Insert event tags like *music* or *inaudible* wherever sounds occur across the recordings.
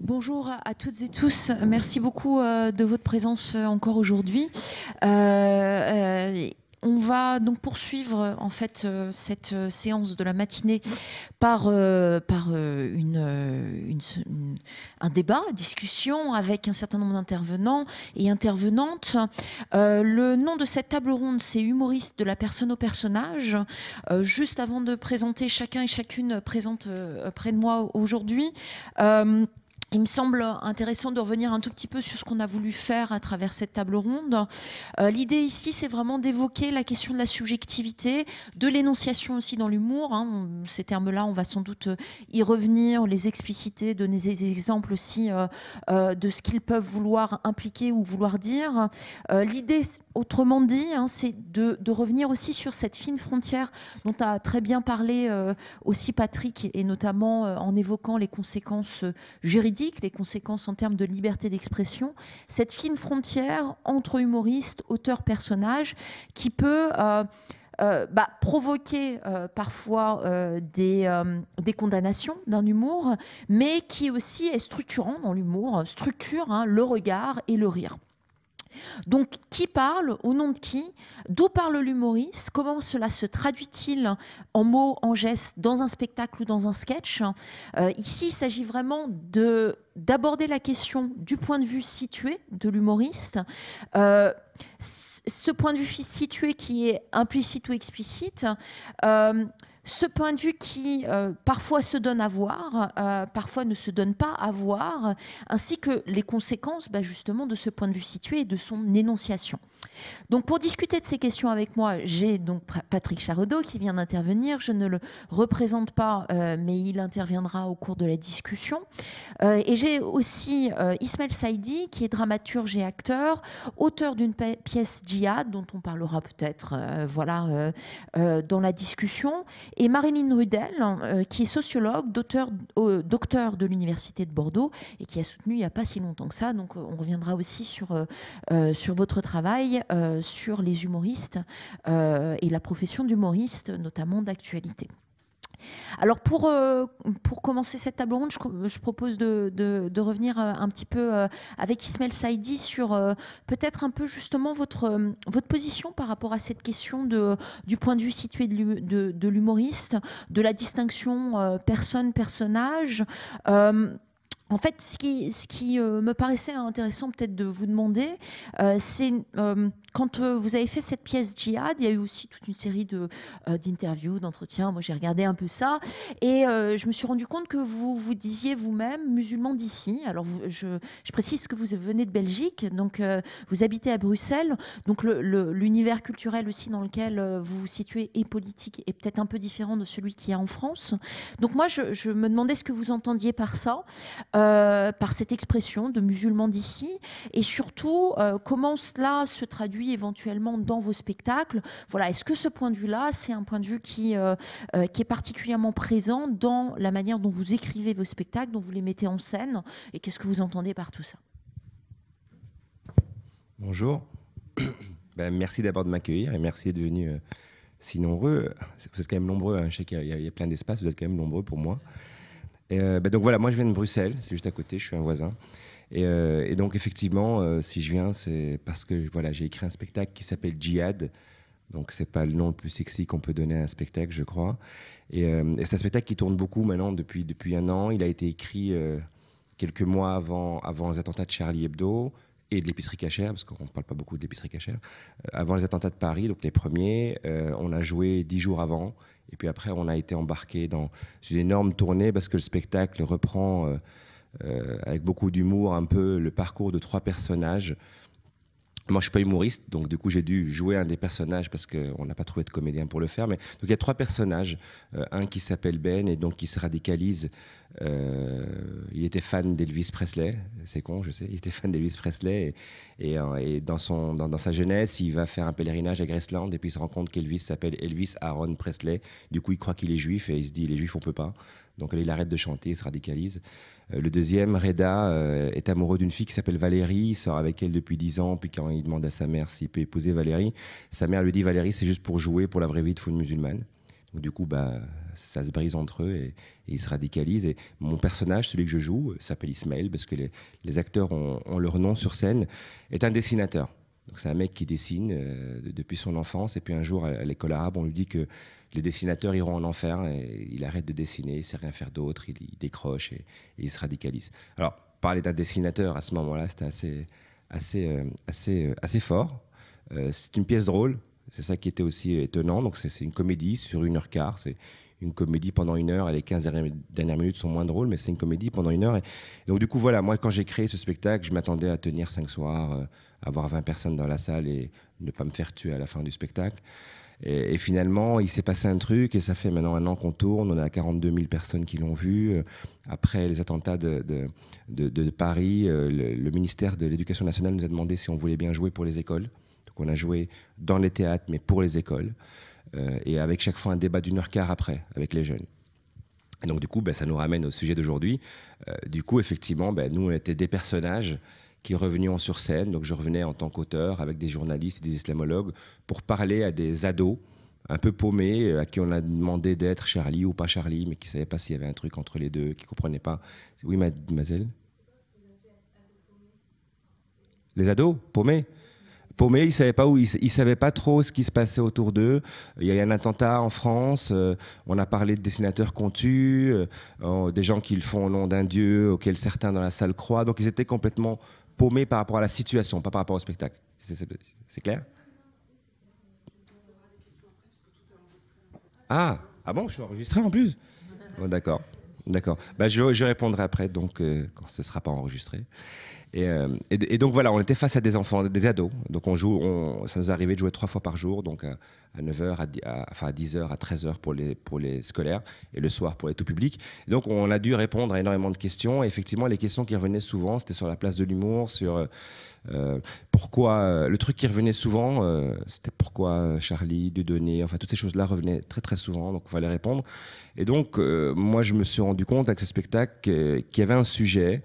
Bonjour à toutes et tous. Merci beaucoup euh, de votre présence euh, encore aujourd'hui. Euh, on va donc poursuivre en fait cette séance de la matinée par, par une, une, un débat, discussion avec un certain nombre d'intervenants et intervenantes. le nom de cette table ronde, c'est Humoriste de la personne au personnage. juste avant de présenter chacun et chacune présente près de moi aujourd'hui il me semble intéressant de revenir un tout petit peu sur ce qu'on a voulu faire à travers cette table ronde. Euh, l'idée ici, c'est vraiment d'évoquer la question de la subjectivité, de l'énonciation aussi dans l'humour. Hein. Ces termes-là, on va sans doute y revenir, les expliciter, donner des exemples aussi euh, euh, de ce qu'ils peuvent vouloir impliquer ou vouloir dire. L'idée, autrement dit, hein, c'est de, revenir aussi sur cette fine frontière dont a très bien parlé aussi Patrick, et notamment en évoquant les conséquences juridiques les conséquences en termes de liberté d'expression, cette fine frontière entre humoriste, auteur, personnage, qui peut euh, euh, bah, provoquer euh, parfois des, condamnations d'un humour, mais qui aussi est structurant dans l'humour, structure hein, le regard et le rire. Donc, qui parle, au nom de qui, d'où parle l'humoriste, comment cela se traduit-il en mots, en gestes, dans un spectacle ou dans un sketch. Euh, ici, il s'agit vraiment d'aborder la question du point de vue situé de l'humoriste. Euh, ce point de vue situé qui est implicite ou explicite, euh, ce point de vue qui euh, parfois se donne à voir, euh, parfois ne se donne pas à voir, ainsi que les conséquences bah, justement de ce point de vue situé et de son énonciation. Donc pour discuter de ces questions avec moi, j'ai donc Patrick Charodot qui vient d'intervenir. Je ne le représente pas, euh, mais il interviendra au cours de la discussion. Euh, et j'ai aussi Ismail euh, Ismaël Saidi qui est dramaturge et acteur, auteur d'une pièce Djihad dont on parlera peut-être voilà, dans la discussion, et Marilyn Rudel qui est sociologue, docteur, docteur de l'Université de Bordeaux et qui a soutenu il n'y a pas si longtemps que ça. Donc on reviendra aussi sur, sur votre travail euh, sur les humoristes euh, et la profession d'humoriste, notamment d'actualité. Alors pour, euh, pour commencer cette table ronde, je, propose de, de, revenir un petit peu avec Ismail Saidi sur peut-être un peu justement votre, votre position par rapport à cette question de, du point de vue situé de l'humoriste, de, la distinction personne-personnage. En fait, ce qui, ce qui euh, me paraissait intéressant peut-être de vous demander, euh, c'est euh, quand euh, vous avez fait cette pièce Djihad, il y a eu aussi toute une série de, euh, d'interviews, d'entretiens. Moi, j'ai regardé un peu ça. Et euh, je me suis rendu compte que vous vous disiez vous-même musulman d'ici. Alors, je, précise que vous venez de Belgique, donc vous habitez à Bruxelles. Donc, l'univers culturel aussi dans lequel vous vous situez et politique est peut-être un peu différent de celui qu'il y a en France. Donc, moi, je, me demandais ce que vous entendiez par ça, par cette expression de musulman d'ici, et surtout comment cela se traduit éventuellement dans vos spectacles. Voilà, est-ce que ce point de vue-là, c'est un point de vue qui, euh, euh, qui est particulièrement présent dans la manière dont vous écrivez vos spectacles, dont vous les mettez en scène, et qu'est-ce que vous entendez par tout ça Bonjour. *coughs* Ben, merci d'abord de m'accueillir et merci d'être venu euh, si nombreux. Vous êtes quand même nombreux, hein. je sais qu'il y, a plein d'espace, vous êtes quand même nombreux pour moi. Ben, donc voilà, moi je viens de Bruxelles, c'est juste à côté, je suis un voisin. Euh, et, donc effectivement, euh, si je viens, c'est parce que voilà, j'ai écrit un spectacle qui s'appelle Jihad. Donc c'est pas le nom le plus sexy qu'on peut donner à un spectacle, je crois. Et, euh, c'est un spectacle qui tourne beaucoup maintenant depuis depuis un an. Il a été écrit quelques mois avant avant les attentats de Charlie Hebdo et de l'épicerie cachère, parce qu'on ne parle pas beaucoup de l'épicerie cachère, avant les attentats de Paris, donc les premiers, on a joué dix jours avant, et puis après on a été embarqué dans une énorme tournée, parce que le spectacle reprend euh, avec beaucoup d'humour, un peu le parcours de trois personnages. Moi, je ne suis pas humoriste, donc du coup, j'ai dû jouer un des personnages parce qu'on n'a pas trouvé de comédien pour le faire. Mais donc, il y a trois personnages. Euh, un qui s'appelle Ben et donc qui se radicalise euh, il était fan d'Elvis Presley, c'est con, je sais. Il était fan d'Elvis Presley et, euh, dans, son, dans, sa jeunesse, il va faire un pèlerinage à Graceland et puis il se rend compte qu'Elvis s'appelle Elvis Aaron Presley. Du coup, il croit qu'il est juif et il se dit les juifs on peut pas. Donc il arrête de chanter, il se radicalise. Euh, le deuxième, Reda, est amoureux d'une fille qui s'appelle Valérie. Il sort avec elle depuis 10 ans. Puis quand il demande à sa mère s'il peut épouser Valérie, sa mère lui dit Valérie, c'est juste pour jouer pour la vraie vie de foule musulmane du coup, bah, ça se brise entre eux et, ils se radicalisent. Et mon personnage, celui que je joue, euh, s'appelle Ismaël parce que les, acteurs ont, leur nom sur scène, est un dessinateur. Donc c'est un mec qui dessine euh, depuis son enfance et puis un jour à l'école arabe on lui dit que les dessinateurs iront en enfer et il arrête de dessiner, il sait rien faire d'autre, il, décroche et, il se radicalise. Alors parler d'un dessinateur à ce moment-là c'était assez assez euh, assez assez fort. c'est une pièce drôle c'est ça qui était aussi euh, étonnant. Donc c'est une comédie sur une heure quart. C'est une comédie pendant une heure et les 15 dernières minutes sont moins drôles, mais c'est une comédie pendant une heure. Et donc du coup, voilà, moi quand j'ai créé ce spectacle, je m'attendais à tenir cinq soirs, euh, avoir 20 personnes dans la salle et ne pas me faire tuer à la fin du spectacle. Et, finalement, il s'est passé un truc et ça fait maintenant un an qu'on tourne. On a 42 000 personnes qui l'ont vu. Euh, après les attentats de, Paris, le ministère de l'Éducation nationale nous a demandé si on voulait bien jouer pour les écoles qu'on a joué dans les théâtres, mais pour les écoles, euh, et avec chaque fois un débat d'une heure quart après avec les jeunes. Et donc du coup, ben, ça nous ramène au sujet d'aujourd'hui. Euh, du coup, effectivement, ben, nous, on était des personnages qui revenions sur scène. Donc je revenais en tant qu'auteur avec des journalistes et des islamologues pour parler à des ados un peu paumés, euh, à qui on a demandé d'être Charlie ou pas Charlie, mais qui ne savaient pas s'il y avait un truc entre les deux, qui ne comprenaient pas. Oui, mademoiselle Les ados paumés paumés, ils savaient pas où, ils, savaient pas trop ce qui se passait autour d'eux. Il y a eu un attentat en France, euh, on a parlé de dessinateurs contus, euh, des gens qui le font au nom d'un dieu auquel certains dans la salle croient. Donc ils étaient complètement paumés par rapport à la situation, pas par rapport au spectacle. C'est clair Ah, ah bon, je suis enregistré en plus. D'accord. D'accord. Bah, je, répondrai après, donc, euh, quand ce ne sera pas enregistré. Euh, et, donc, voilà, on était face à des enfants, des ados. Donc, on joue, ça nous arrivait de jouer trois fois par jour, donc à, 9h, à, 10h, à 13h pour les, pour les scolaires et le soir pour les tout publics. donc, on a dû répondre à énormément de questions. Et effectivement, les questions qui revenaient souvent, c'était sur la place de l'humour, sur euh, euh, pourquoi euh, Le truc qui revenait souvent, euh, c'était pourquoi Charlie, Dudonné, enfin toutes ces choses-là revenaient très très souvent, donc il fallait répondre. Et donc, moi, je me suis rendu compte avec ce spectacle qu'il y avait un sujet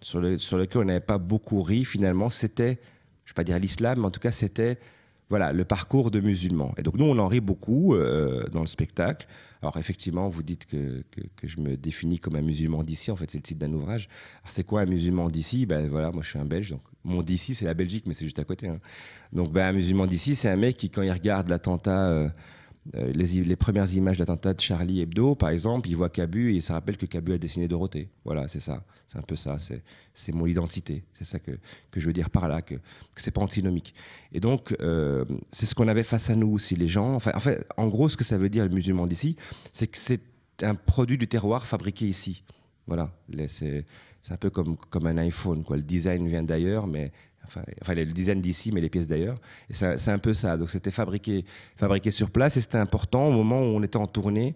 sur, sur lequel on n'avait pas beaucoup ri finalement, c'était, je ne vais pas dire l'islam, mais en tout cas, c'était voilà, le parcours de musulmans. Et donc nous, on en rit beaucoup euh, dans le spectacle. Alors effectivement, vous dites que, je me définis comme un musulman d'ici. En fait, c'est le titre d'un ouvrage. Alors c'est quoi un musulman d'ici Ben voilà, moi je suis un Belge. Donc mon d'ici, c'est la Belgique, mais c'est juste à côté. Hein. Donc ben, un musulman d'ici, c'est un mec qui, quand il regarde l'attentat... Euh, euh, les, premières images d'attentats de Charlie Hebdo, par exemple, il voit Cabu et il se rappelle que Cabu a dessiné Dorothée. Voilà, c'est ça. C'est un peu ça. C'est mon identité. C'est ça que, je veux dire par là, que, c'est pas antinomique. Et donc, euh, c'est ce qu'on avait face à nous aussi, les gens. Enfin, en, fait, en gros, ce que ça veut dire, le musulman d'ici, c'est que c'est un produit du terroir fabriqué ici. Voilà, c'est un peu comme, comme un iPhone. Quoi. Le design vient d'ailleurs, mais enfin, enfin le design d'ici, mais les pièces d'ailleurs. c'est un peu ça. Donc c'était fabriqué, fabriqué sur place et c'était important au moment où on était en tournée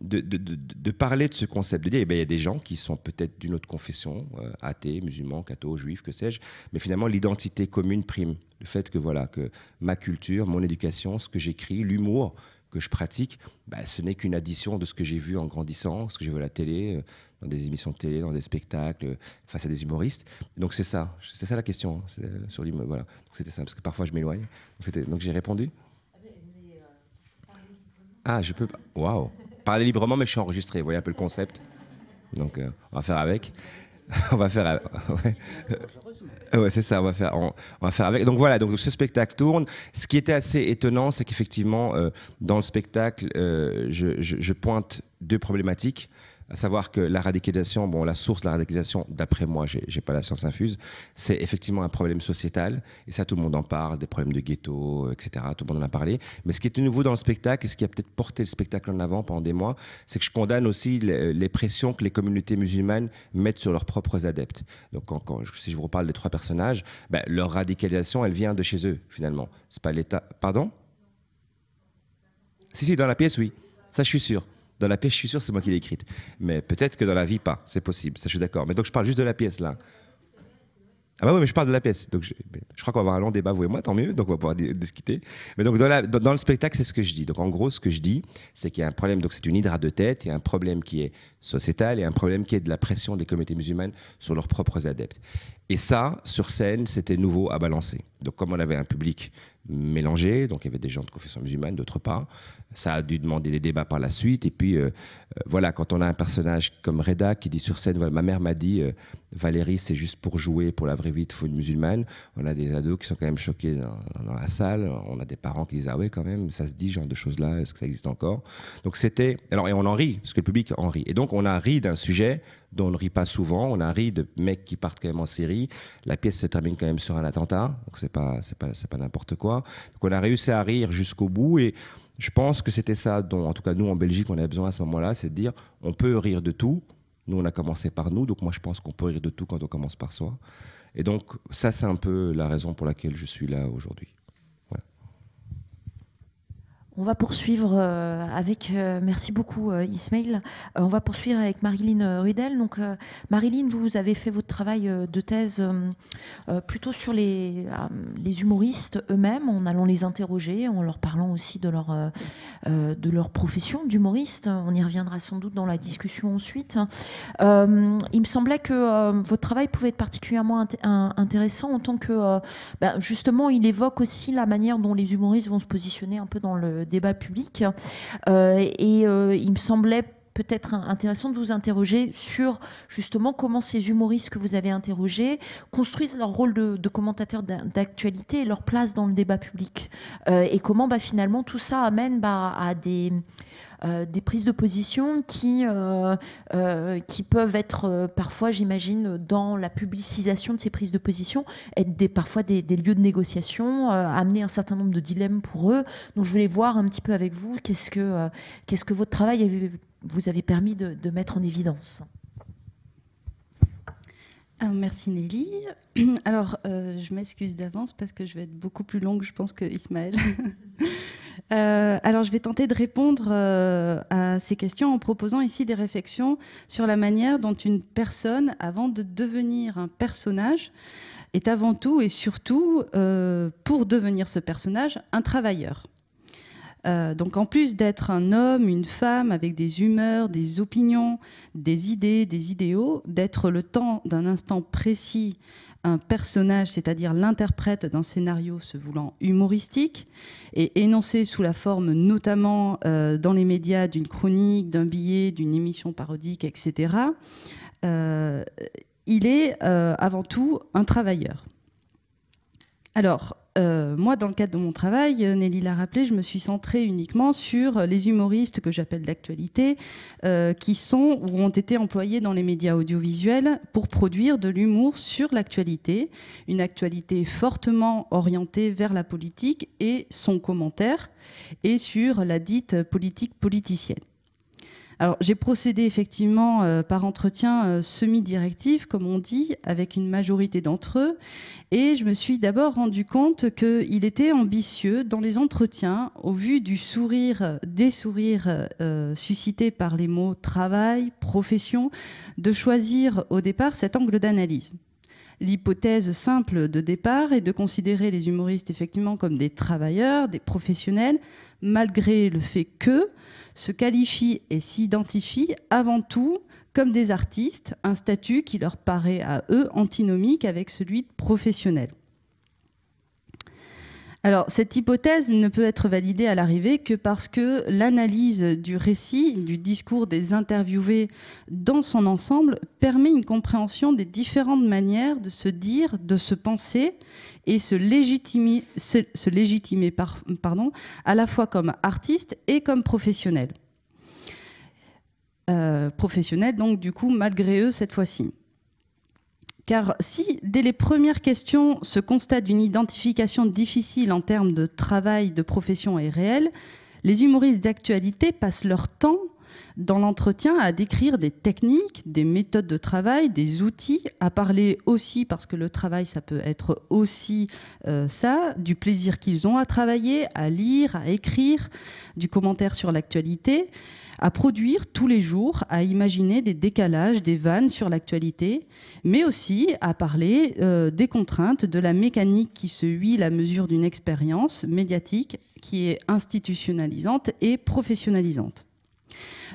de, parler de ce concept, de dire, eh ben, il y a des gens qui sont peut-être d'une autre confession, euh, athées, musulmans, cathos, juifs, que sais-je, mais finalement l'identité commune prime. Le fait que voilà que ma culture, mon éducation, ce que j'écris, l'humour que je pratique, bah, ce n'est qu'une addition de ce que j'ai vu en grandissant, ce que j'ai vu à la télé, euh, dans des émissions de télé, dans des spectacles, euh, face à des humoristes. Donc c'est ça, c'est ça la question hein, euh, sur Voilà, c'était ça, parce que parfois je m'éloigne. Donc, j'ai répondu. Ah, je peux Waouh Parler librement, mais je suis enregistré. Vous voyez un peu le concept. Donc, on va faire avec. *laughs* on va faire. Euh, ouais. c'est ça. On va faire. On, va faire avec. Donc voilà. Donc ce spectacle tourne. Ce qui était assez étonnant, c'est qu'effectivement, euh, dans le spectacle, euh, je, pointe deux problématiques à savoir que la radicalisation, bon, la source de la radicalisation, d'après moi, j'ai pas la science infuse, c'est effectivement un problème sociétal, et ça, tout le monde en parle, des problèmes de ghetto, etc., tout le monde en a parlé. Mais ce qui est nouveau dans le spectacle, et ce qui a peut-être porté le spectacle en avant pendant des mois, c'est que je condamne aussi les, pressions que les communautés musulmanes mettent sur leurs propres adeptes. Donc, si je vous parle des trois personnages, ben, leur radicalisation, elle vient de chez eux, finalement. C'est pas l'État. Pardon Si, si, dans la pièce, oui. Ça, je suis sûr. Dans la pièce, je suis sûr, c'est moi qui l'ai écrite. Mais peut-être que dans la vie, pas. C'est possible. Ça, je suis d'accord. Mais donc, je parle juste de la pièce, là. Ah bah oui, mais je parle de la pièce. Donc je, crois qu'on va avoir un long débat, vous et moi, tant mieux. Donc on va pouvoir discuter. Mais donc dans, le spectacle, c'est ce que je dis. Donc en gros, ce que je dis, c'est qu'il y a un problème. Donc c'est une hydra de tête Il y a un problème qui est sociétal et un problème qui est de la pression des communautés musulmanes sur leurs propres adeptes. Et ça, sur scène, c'était nouveau à balancer. Donc, comme on avait un public mélangé, donc il y avait des gens de confession musulmane, d'autre part, ça a dû demander des débats par la suite. Et puis, euh, euh, voilà, quand on a un personnage comme Reda qui dit sur scène, voilà, ma mère m'a dit, euh, Valérie, c'est juste pour jouer, pour la vraie vie, il faut une musulmane. On a des ados qui sont quand même choqués dans, la salle. On a des parents qui disent, ah ouais, quand même, ça se dit, genre de choses-là, est-ce que ça existe encore Donc, c'était. Alors, et on en rit, parce que le public en rit. Et donc, on a ri d'un sujet dont on ne rit pas souvent. On a ri de mecs qui partent quand même en série la pièce se termine quand même sur un attentat, donc c'est pas, c'est pas, c'est pas n'importe quoi. Donc on a réussi à rire jusqu'au bout et je pense que c'était ça dont, en tout cas, nous en Belgique, on a besoin à ce moment-là, c'est de dire on peut rire de tout. Nous, on a commencé par nous, donc moi, je pense qu'on peut rire de tout quand on commence par soi. Et donc, ça, c'est un peu la raison pour laquelle je suis là aujourd'hui. On va poursuivre euh, avec, euh, merci beaucoup euh, Ismail, on va poursuivre avec Marilyn Rudel. Donc Marilyn, vous avez fait votre travail de thèse plutôt sur les, les humoristes eux-mêmes, en allant les interroger, en leur parlant aussi de leur, de leur profession d'humoriste. On y reviendra sans doute dans la discussion ensuite. Il me semblait que votre travail pouvait être particulièrement intéressant en tant que, ben, justement, il évoque aussi la manière dont les humoristes vont se positionner un peu dans le débat public. Euh, et euh, il me semblait peut-être intéressant de vous interroger sur justement comment ces humoristes que vous avez interrogés construisent leur rôle de, commentateur d'actualité et leur place dans le débat public. Euh, et comment bah, finalement tout ça amène bah, à des euh, des prises de position qui, euh, euh, peuvent être parfois, j'imagine, dans la publicisation de ces prises de position, être parfois des, lieux de négociation, amener un certain nombre de dilemmes pour eux. Donc je voulais voir un petit peu avec vous qu'est-ce que, votre travail vous avait permis de mettre en évidence. Ah, merci Nelly. *clears throat* Alors, euh, je m'excuse d'avance parce que je vais être beaucoup plus longue, je pense, que Ismaël. *laughs* Euh, alors, je vais tenter de répondre euh, à ces questions en proposant ici des réflexions sur la manière dont une personne, avant de devenir un personnage, est avant tout et surtout, pour devenir ce personnage, un travailleur. Euh, donc en plus d'être un homme, une femme avec des humeurs, des opinions, des idées, des idéaux, d'être le temps d'un instant précis un personnage, c'est-à-dire l'interprète d'un scénario se voulant humoristique et énoncé sous la forme notamment euh, dans les médias d'une chronique, d'un billet, d'une émission parodique, etc., euh, il est avant tout un travailleur. Alors, euh, moi, dans le cadre de mon travail, euh, Nelly l'a rappelé, je me suis centrée uniquement sur les humoristes que j'appelle d'actualité, euh, qui sont ou ont été employés dans les médias audiovisuels pour produire de l'humour sur l'actualité, une actualité fortement orientée vers la politique et son commentaire, et sur la dite politique politicienne. Alors j'ai procédé effectivement euh, par entretien euh, semi-directif, comme on dit, avec une majorité d'entre eux, et je me suis d'abord rendu compte qu'il était ambitieux dans les entretiens, au vu du sourire, des sourires euh, suscités par les mots travail, profession, de choisir au départ cet angle d'analyse l'hypothèse simple de départ est de considérer les humoristes effectivement comme des travailleurs, des professionnels, malgré le fait que, se qualifient et s'identifient avant tout comme des artistes, un statut qui leur paraît à eux antinomique avec celui de professionnel. Alors, cette hypothèse ne peut être validée à l'arrivée que parce que l'analyse du récit, du discours des interviewés dans son ensemble, permet une compréhension des différentes manières de se dire, de se penser et se légitimer, se, légitimer par, pardon, à la fois comme artiste et comme professionnel. Euh, professionnel, donc du coup, malgré eux cette fois-ci. Car si, dès les premières questions, se constate d'une identification difficile en termes de travail, de profession est réel, les humoristes d'actualité passent leur temps dans l'entretien à décrire des techniques, des méthodes de travail, des outils, à parler aussi, parce que le travail, ça peut être aussi euh, ça, du plaisir qu'ils ont à travailler, à lire, à écrire, du commentaire sur l'actualité à produire tous les jours, à imaginer des décalages, des vannes sur l'actualité, mais aussi à parler euh, des contraintes, de la mécanique qui se huit la mesure d'une expérience médiatique qui est institutionnalisante et professionnalisante.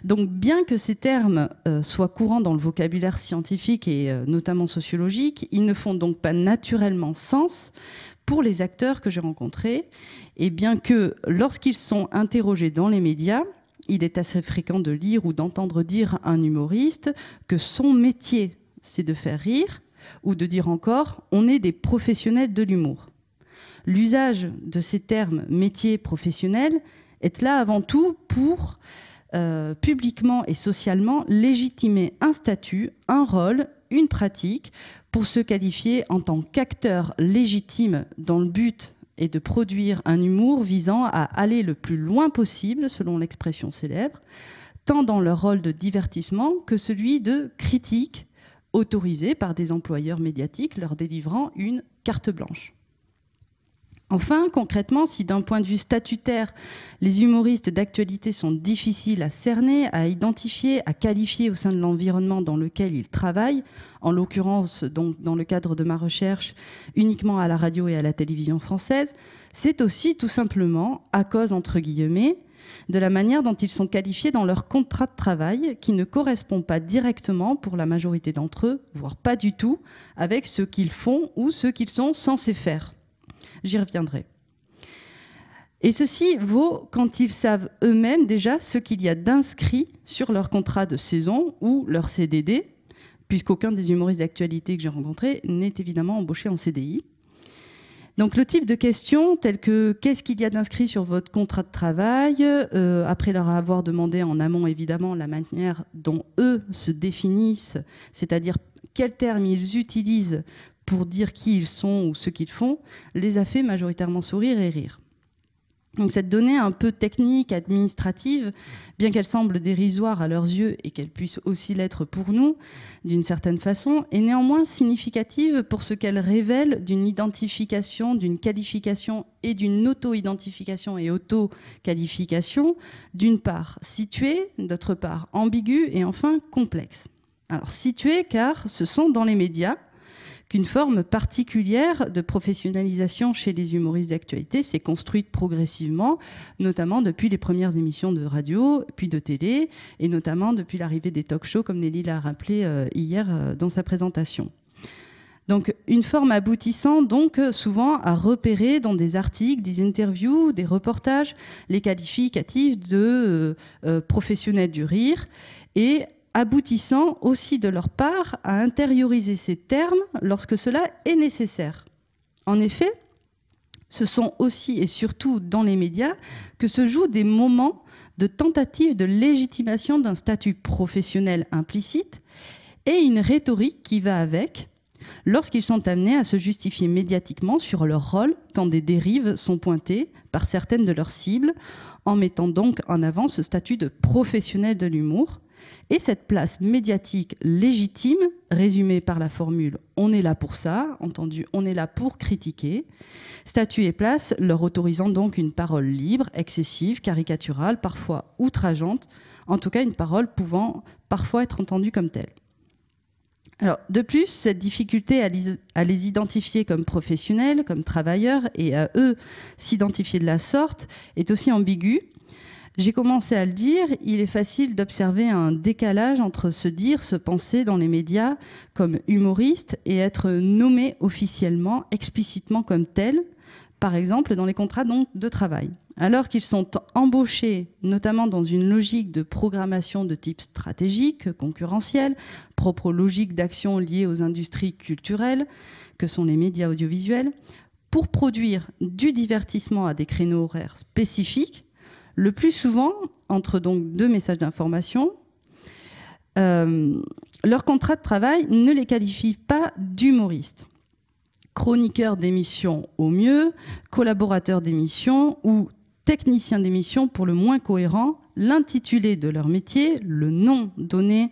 Donc bien que ces termes euh, soient courants dans le vocabulaire scientifique et euh, notamment sociologique, ils ne font donc pas naturellement sens pour les acteurs que j'ai rencontrés, et bien que lorsqu'ils sont interrogés dans les médias, il est assez fréquent de lire ou d'entendre dire un humoriste que son métier, c'est de faire rire, ou de dire encore, on est des professionnels de l'humour. L'usage de ces termes métier professionnel est là avant tout pour euh, publiquement et socialement légitimer un statut, un rôle, une pratique, pour se qualifier en tant qu'acteur légitime dans le but et de produire un humour visant à aller le plus loin possible, selon l'expression célèbre, tant dans leur rôle de divertissement que celui de critique, autorisé par des employeurs médiatiques leur délivrant une carte blanche. Enfin, concrètement, si d'un point de vue statutaire, les humoristes d'actualité sont difficiles à cerner, à identifier, à qualifier au sein de l'environnement dans lequel ils travaillent, en l'occurrence, donc dans le cadre de ma recherche, uniquement à la radio et à la télévision française, c'est aussi tout simplement à cause, entre guillemets, de la manière dont ils sont qualifiés dans leur contrat de travail, qui ne correspond pas directement, pour la majorité d'entre eux, voire pas du tout, avec ce qu'ils font ou ce qu'ils sont censés faire. J'y reviendrai. Et ceci vaut quand ils savent eux-mêmes déjà ce qu'il y a d'inscrit sur leur contrat de saison ou leur CDD, puisqu'aucun des humoristes d'actualité que j'ai rencontrés n'est évidemment embauché en CDI. Donc le type de questions telles que qu'est-ce qu'il y a d'inscrit sur votre contrat de travail, euh, après leur avoir demandé en amont évidemment la manière dont eux se définissent, c'est-à-dire quels termes ils utilisent pour dire qui ils sont ou ce qu'ils font, les a fait majoritairement sourire et rire. Donc cette donnée un peu technique, administrative, bien qu'elle semble dérisoire à leurs yeux et qu'elle puisse aussi l'être pour nous, d'une certaine façon, est néanmoins significative pour ce qu'elle révèle d'une identification, d'une qualification et d'une auto-identification et auto-qualification, d'une part située, d'autre part ambiguë et enfin complexe. Alors située car ce sont dans les médias qu'une forme particulière de professionnalisation chez les humoristes d'actualité s'est construite progressivement, notamment depuis les premières émissions de radio, puis de télé, et notamment depuis l'arrivée des talk-shows, comme Nelly l'a rappelé euh, hier euh, dans sa présentation. Donc une forme aboutissant donc souvent à repérer dans des articles, des interviews, des reportages les qualificatifs de euh, professionnels du rire et aboutissant aussi de leur part à intérioriser ces termes lorsque cela est nécessaire. En effet, ce sont aussi et surtout dans les médias que se jouent des moments de tentative de légitimation d'un statut professionnel implicite et une rhétorique qui va avec lorsqu'ils sont amenés à se justifier médiatiquement sur leur rôle tant des dérives sont pointées par certaines de leurs cibles, en mettant donc en avant ce statut de professionnel de l'humour, et cette place médiatique légitime, résumée par la formule on est là pour ça, entendu on est là pour critiquer, statut et place leur autorisant donc une parole libre, excessive, caricaturale, parfois outrageante, en tout cas une parole pouvant parfois être entendue comme telle. Alors, de plus, cette difficulté à à les, identifier comme professionnels, comme travailleurs, et à eux s'identifier de la sorte, est aussi ambiguë j'ai commencé à le dire, il est facile d'observer un décalage entre se dire, se penser dans les médias comme humoriste et être nommé officiellement, explicitement comme tel, par exemple dans les contrats de travail. Alors qu'ils sont embauchés, notamment dans une logique de programmation de type stratégique, concurrentiel, propre logique d'action liées aux industries culturelles, que sont les médias audiovisuels, pour produire du divertissement à des créneaux horaires spécifiques, le plus souvent, entre donc deux messages d'information, euh, leur contrat de travail ne les qualifie pas d'humoristes. Chroniqueur d'émission au mieux, collaborateur d'émission ou technicien d'émission pour le moins cohérent, l'intitulé de leur métier, le nom donné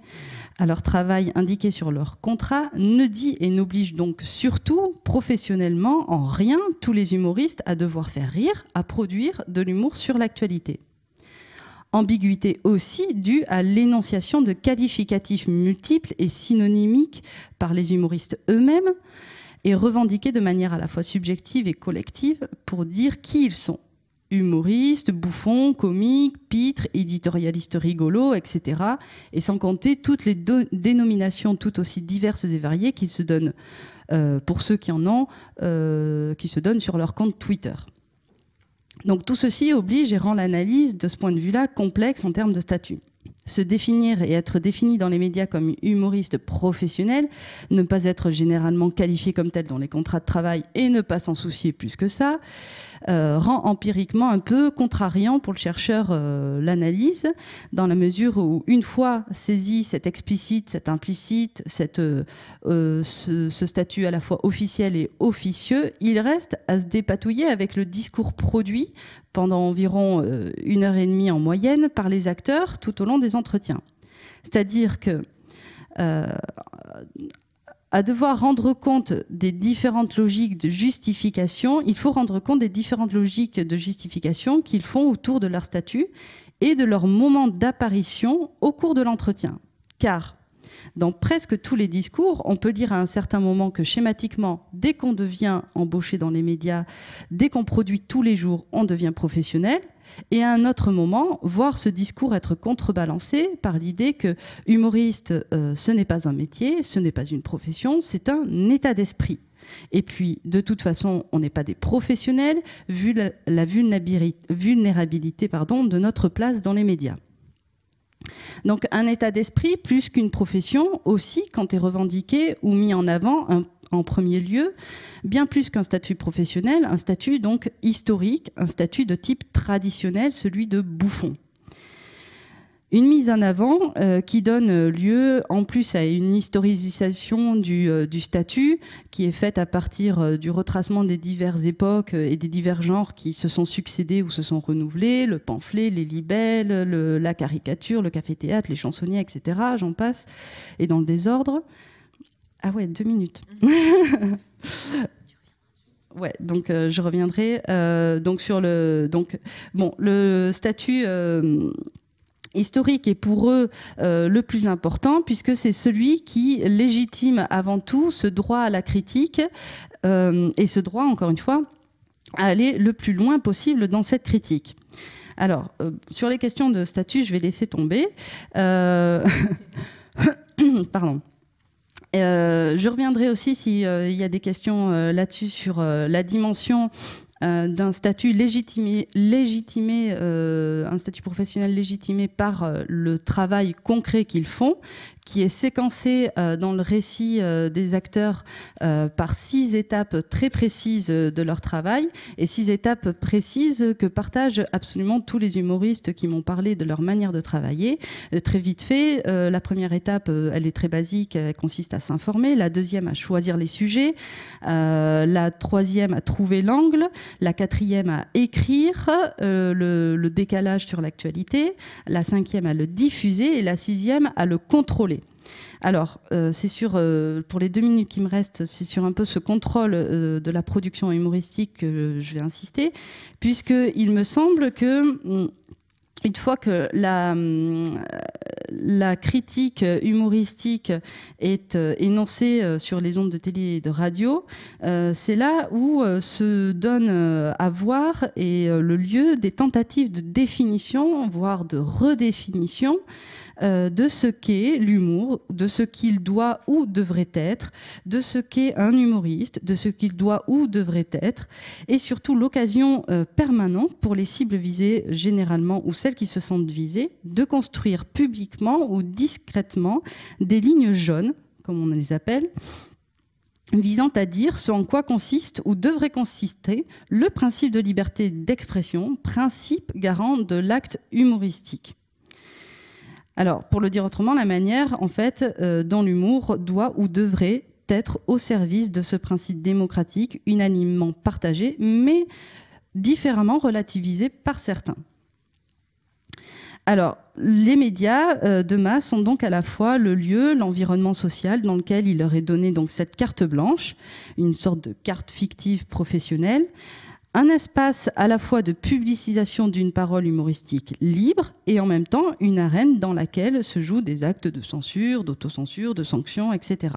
leur travail indiqué sur leur contrat ne dit et n'oblige donc surtout professionnellement en rien tous les humoristes à devoir faire rire, à produire de l'humour sur l'actualité. Ambiguïté aussi due à l'énonciation de qualificatifs multiples et synonymiques par les humoristes eux-mêmes et revendiqués de manière à la fois subjective et collective pour dire qui ils sont humoriste, bouffon, comique, pitre, éditorialiste rigolo, etc. Et sans compter toutes les dénominations tout aussi diverses et variées qui se donnent, euh, pour ceux qui en ont, euh, qui se donnent sur leur compte Twitter. Donc tout ceci oblige et rend l'analyse de ce point de vue-là complexe en termes de statut se définir et être défini dans les médias comme humoriste professionnel, ne pas être généralement qualifié comme tel dans les contrats de travail et ne pas s'en soucier plus que ça, euh, rend empiriquement un peu contrariant pour le chercheur euh, l'analyse, dans la mesure où une fois saisi cet explicite, cet implicite, euh, ce statut à la fois officiel et officieux, il reste à se dépatouiller avec le discours produit pendant environ euh, une heure et demie en moyenne par les acteurs tout au long des entretiens. C'est-à-dire que euh, à devoir rendre compte des différentes logiques de justification, il faut rendre compte des différentes logiques de justification qu'ils font autour de leur statut et de leur moment d'apparition au cours de l'entretien. Car dans presque tous les discours, on peut dire à un certain moment que schématiquement, dès qu'on devient embauché dans les médias, dès qu'on produit tous les jours, on devient professionnel. Et à un autre moment, voir ce discours être contrebalancé par l'idée que humoriste, euh, ce n'est pas un métier, ce n'est pas une profession, c'est un état d'esprit. Et puis, de toute façon, on n'est pas des professionnels, vu la, vulnérabilité pardon, de notre place dans les médias. Donc un état d'esprit plus qu'une profession aussi quand est revendiqué ou mis en avant en premier lieu, bien plus qu'un statut professionnel, un statut donc historique, un statut de type traditionnel, celui de bouffon. Une mise en avant euh, qui donne euh, lieu en plus à une historisation euh, du, statut qui est faite à partir du retracement des diverses époques et des divers genres qui se sont succédés ou se sont renouvelés, le pamphlet, les libelles, la caricature, le café-théâtre, les chansonniers, etc. J'en passe. Et dans le désordre. Ah ouais, deux minutes. *laughs* ouais, donc je reviendrai. donc sur le. Donc, bon, le statut historique est pour eux euh, le plus important puisque c'est celui qui légitime avant tout ce droit à la critique euh, et ce droit, encore une fois, à aller le plus loin possible dans cette critique. Alors, euh, sur les questions de statut, je vais laisser tomber. *laughs* Pardon. je reviendrai aussi s'il y a des questions là-dessus sur la dimension euh, d'un statut légitimé, légitimé euh, un statut professionnel légitimé par euh, le travail concret qu'ils font qui est séquencé euh, dans le récit euh, des acteurs euh, par six étapes très précises de leur travail et six étapes précises que partagent absolument tous les humoristes qui m'ont parlé de leur manière de travailler. Très vite fait, la première étape, elle est très basique, elle consiste à s'informer, la deuxième à choisir les sujets, la troisième à trouver l'angle, la quatrième à écrire le décalage sur l'actualité, la cinquième à le diffuser et la sixième à le contrôler. Alors, euh, c'est sur, euh, pour les deux minutes qui me restent, c'est sur un peu ce contrôle euh, de la production humoristique que je vais insister, puisqu'il me semble que mm, une fois que la, mm, la critique humoristique est énoncée sur les ondes de télé et de radio, c'est là où se donne à voir et le lieu des tentatives de définition, voire de redéfinition euh, de ce qu'est l'humour, de ce qu'il doit ou devrait être, de ce qu'est un humoriste, de ce qu'il doit ou devrait être, et surtout l'occasion euh, permanente pour les cibles visées généralement ou celles qui se sentent visées de construire publiquement ou discrètement des lignes jaunes, comme on les appelle, visant à dire ce en quoi consiste ou devrait consister le principe de liberté d'expression, principe garant de l'acte humoristique. Alors, pour le dire autrement, la manière, en fait, euh, l'humour, doit ou devrait être au service de ce principe démocratique unanimement partagé, mais différemment relativisé par certains. Alors, les médias euh, de masse sont donc à la fois le lieu, l'environnement social dans lequel il leur est donné donc cette carte blanche, une sorte de carte fictive professionnelle, un espace à la fois de publicisation d'une parole humoristique libre et en même temps une arène dans laquelle se jouent des actes de censure, d'autocensure, de sanctions, etc.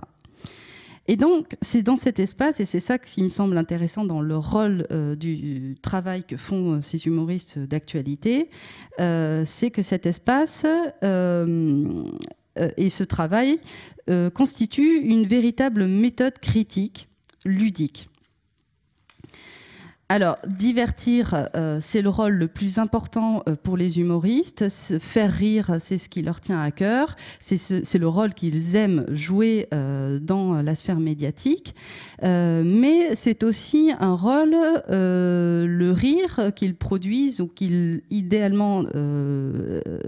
Et donc, c'est dans cet espace, et c'est ça qui me semble intéressant dans le rôle euh, du travail que font euh, ces humoristes d'actualité, euh, c'est que cet espace et ce travail constituent une véritable méthode critique, ludique alors, divertir, euh, c'est le rôle le plus important euh, pour les humoristes. Se faire rire, c'est ce qui leur tient à cœur. C'est le rôle qu'ils aiment jouer euh, dans la sphère médiatique. mais c'est aussi un rôle, le rire qu'ils produisent ou qu'ils idéalement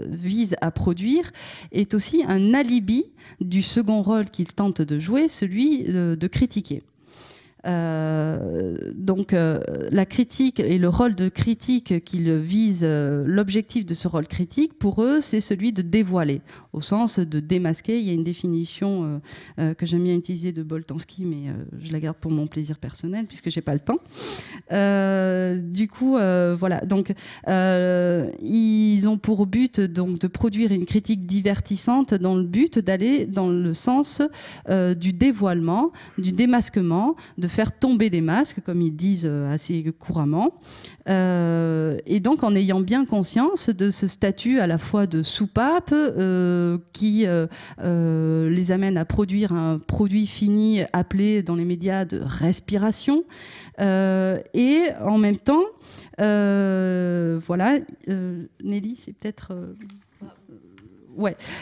visent à produire, est aussi un alibi du second rôle qu'ils tentent de jouer, celui de critiquer. Euh, donc euh, la critique et le rôle de critique qu'ils visent, euh, l'objectif de ce rôle critique, pour eux, c'est celui de dévoiler, au sens de démasquer. Il y a une définition euh, que j'aime bien utiliser de Boltanski, mais je la garde pour mon plaisir personnel puisque j'ai pas le temps. du coup, voilà. Donc ils ont pour but donc de produire une critique divertissante dans le but d'aller dans le sens du dévoilement, du démasquement, de faire tomber les masques, comme ils disent euh, assez couramment. Euh, et donc en ayant bien conscience de ce statut à la fois de soupape euh, qui les amène à produire un produit fini appelé dans les médias de respiration, et en même temps, voilà, Nelly, c'est peut-être...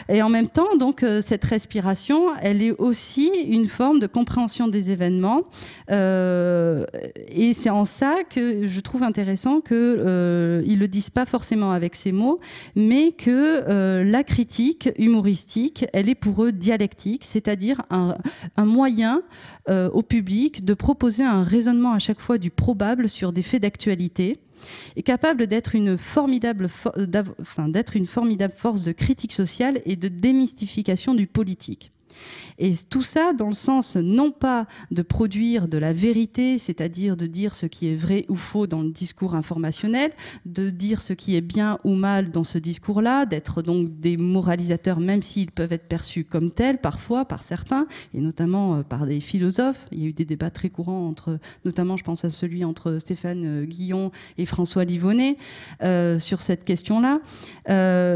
Et en même temps, donc, euh, cette respiration, elle est aussi une forme de compréhension des événements. Euh, et c'est en ça que je trouve intéressant qu'ils euh, ne le disent pas forcément avec ces mots, mais que la critique humoristique, elle est pour eux dialectique, c'est-à-dire un, moyen au public de proposer un raisonnement à chaque fois du probable sur des faits d'actualité est capable d'être une, formidable une formidable force de critique sociale et de démystification du politique. Et tout ça dans le sens non pas de produire de la vérité, c'est-à-dire de dire ce qui est vrai ou faux dans le discours informationnel, de dire ce qui est bien ou mal dans ce discours-là, d'être donc des moralisateurs, même s'ils peuvent être perçus comme tels parfois par certains, et notamment euh, par des philosophes. Il y a eu des débats très courants entre, notamment je pense à celui entre Stéphane euh, Guillon et François Livonnet euh, sur cette question-là.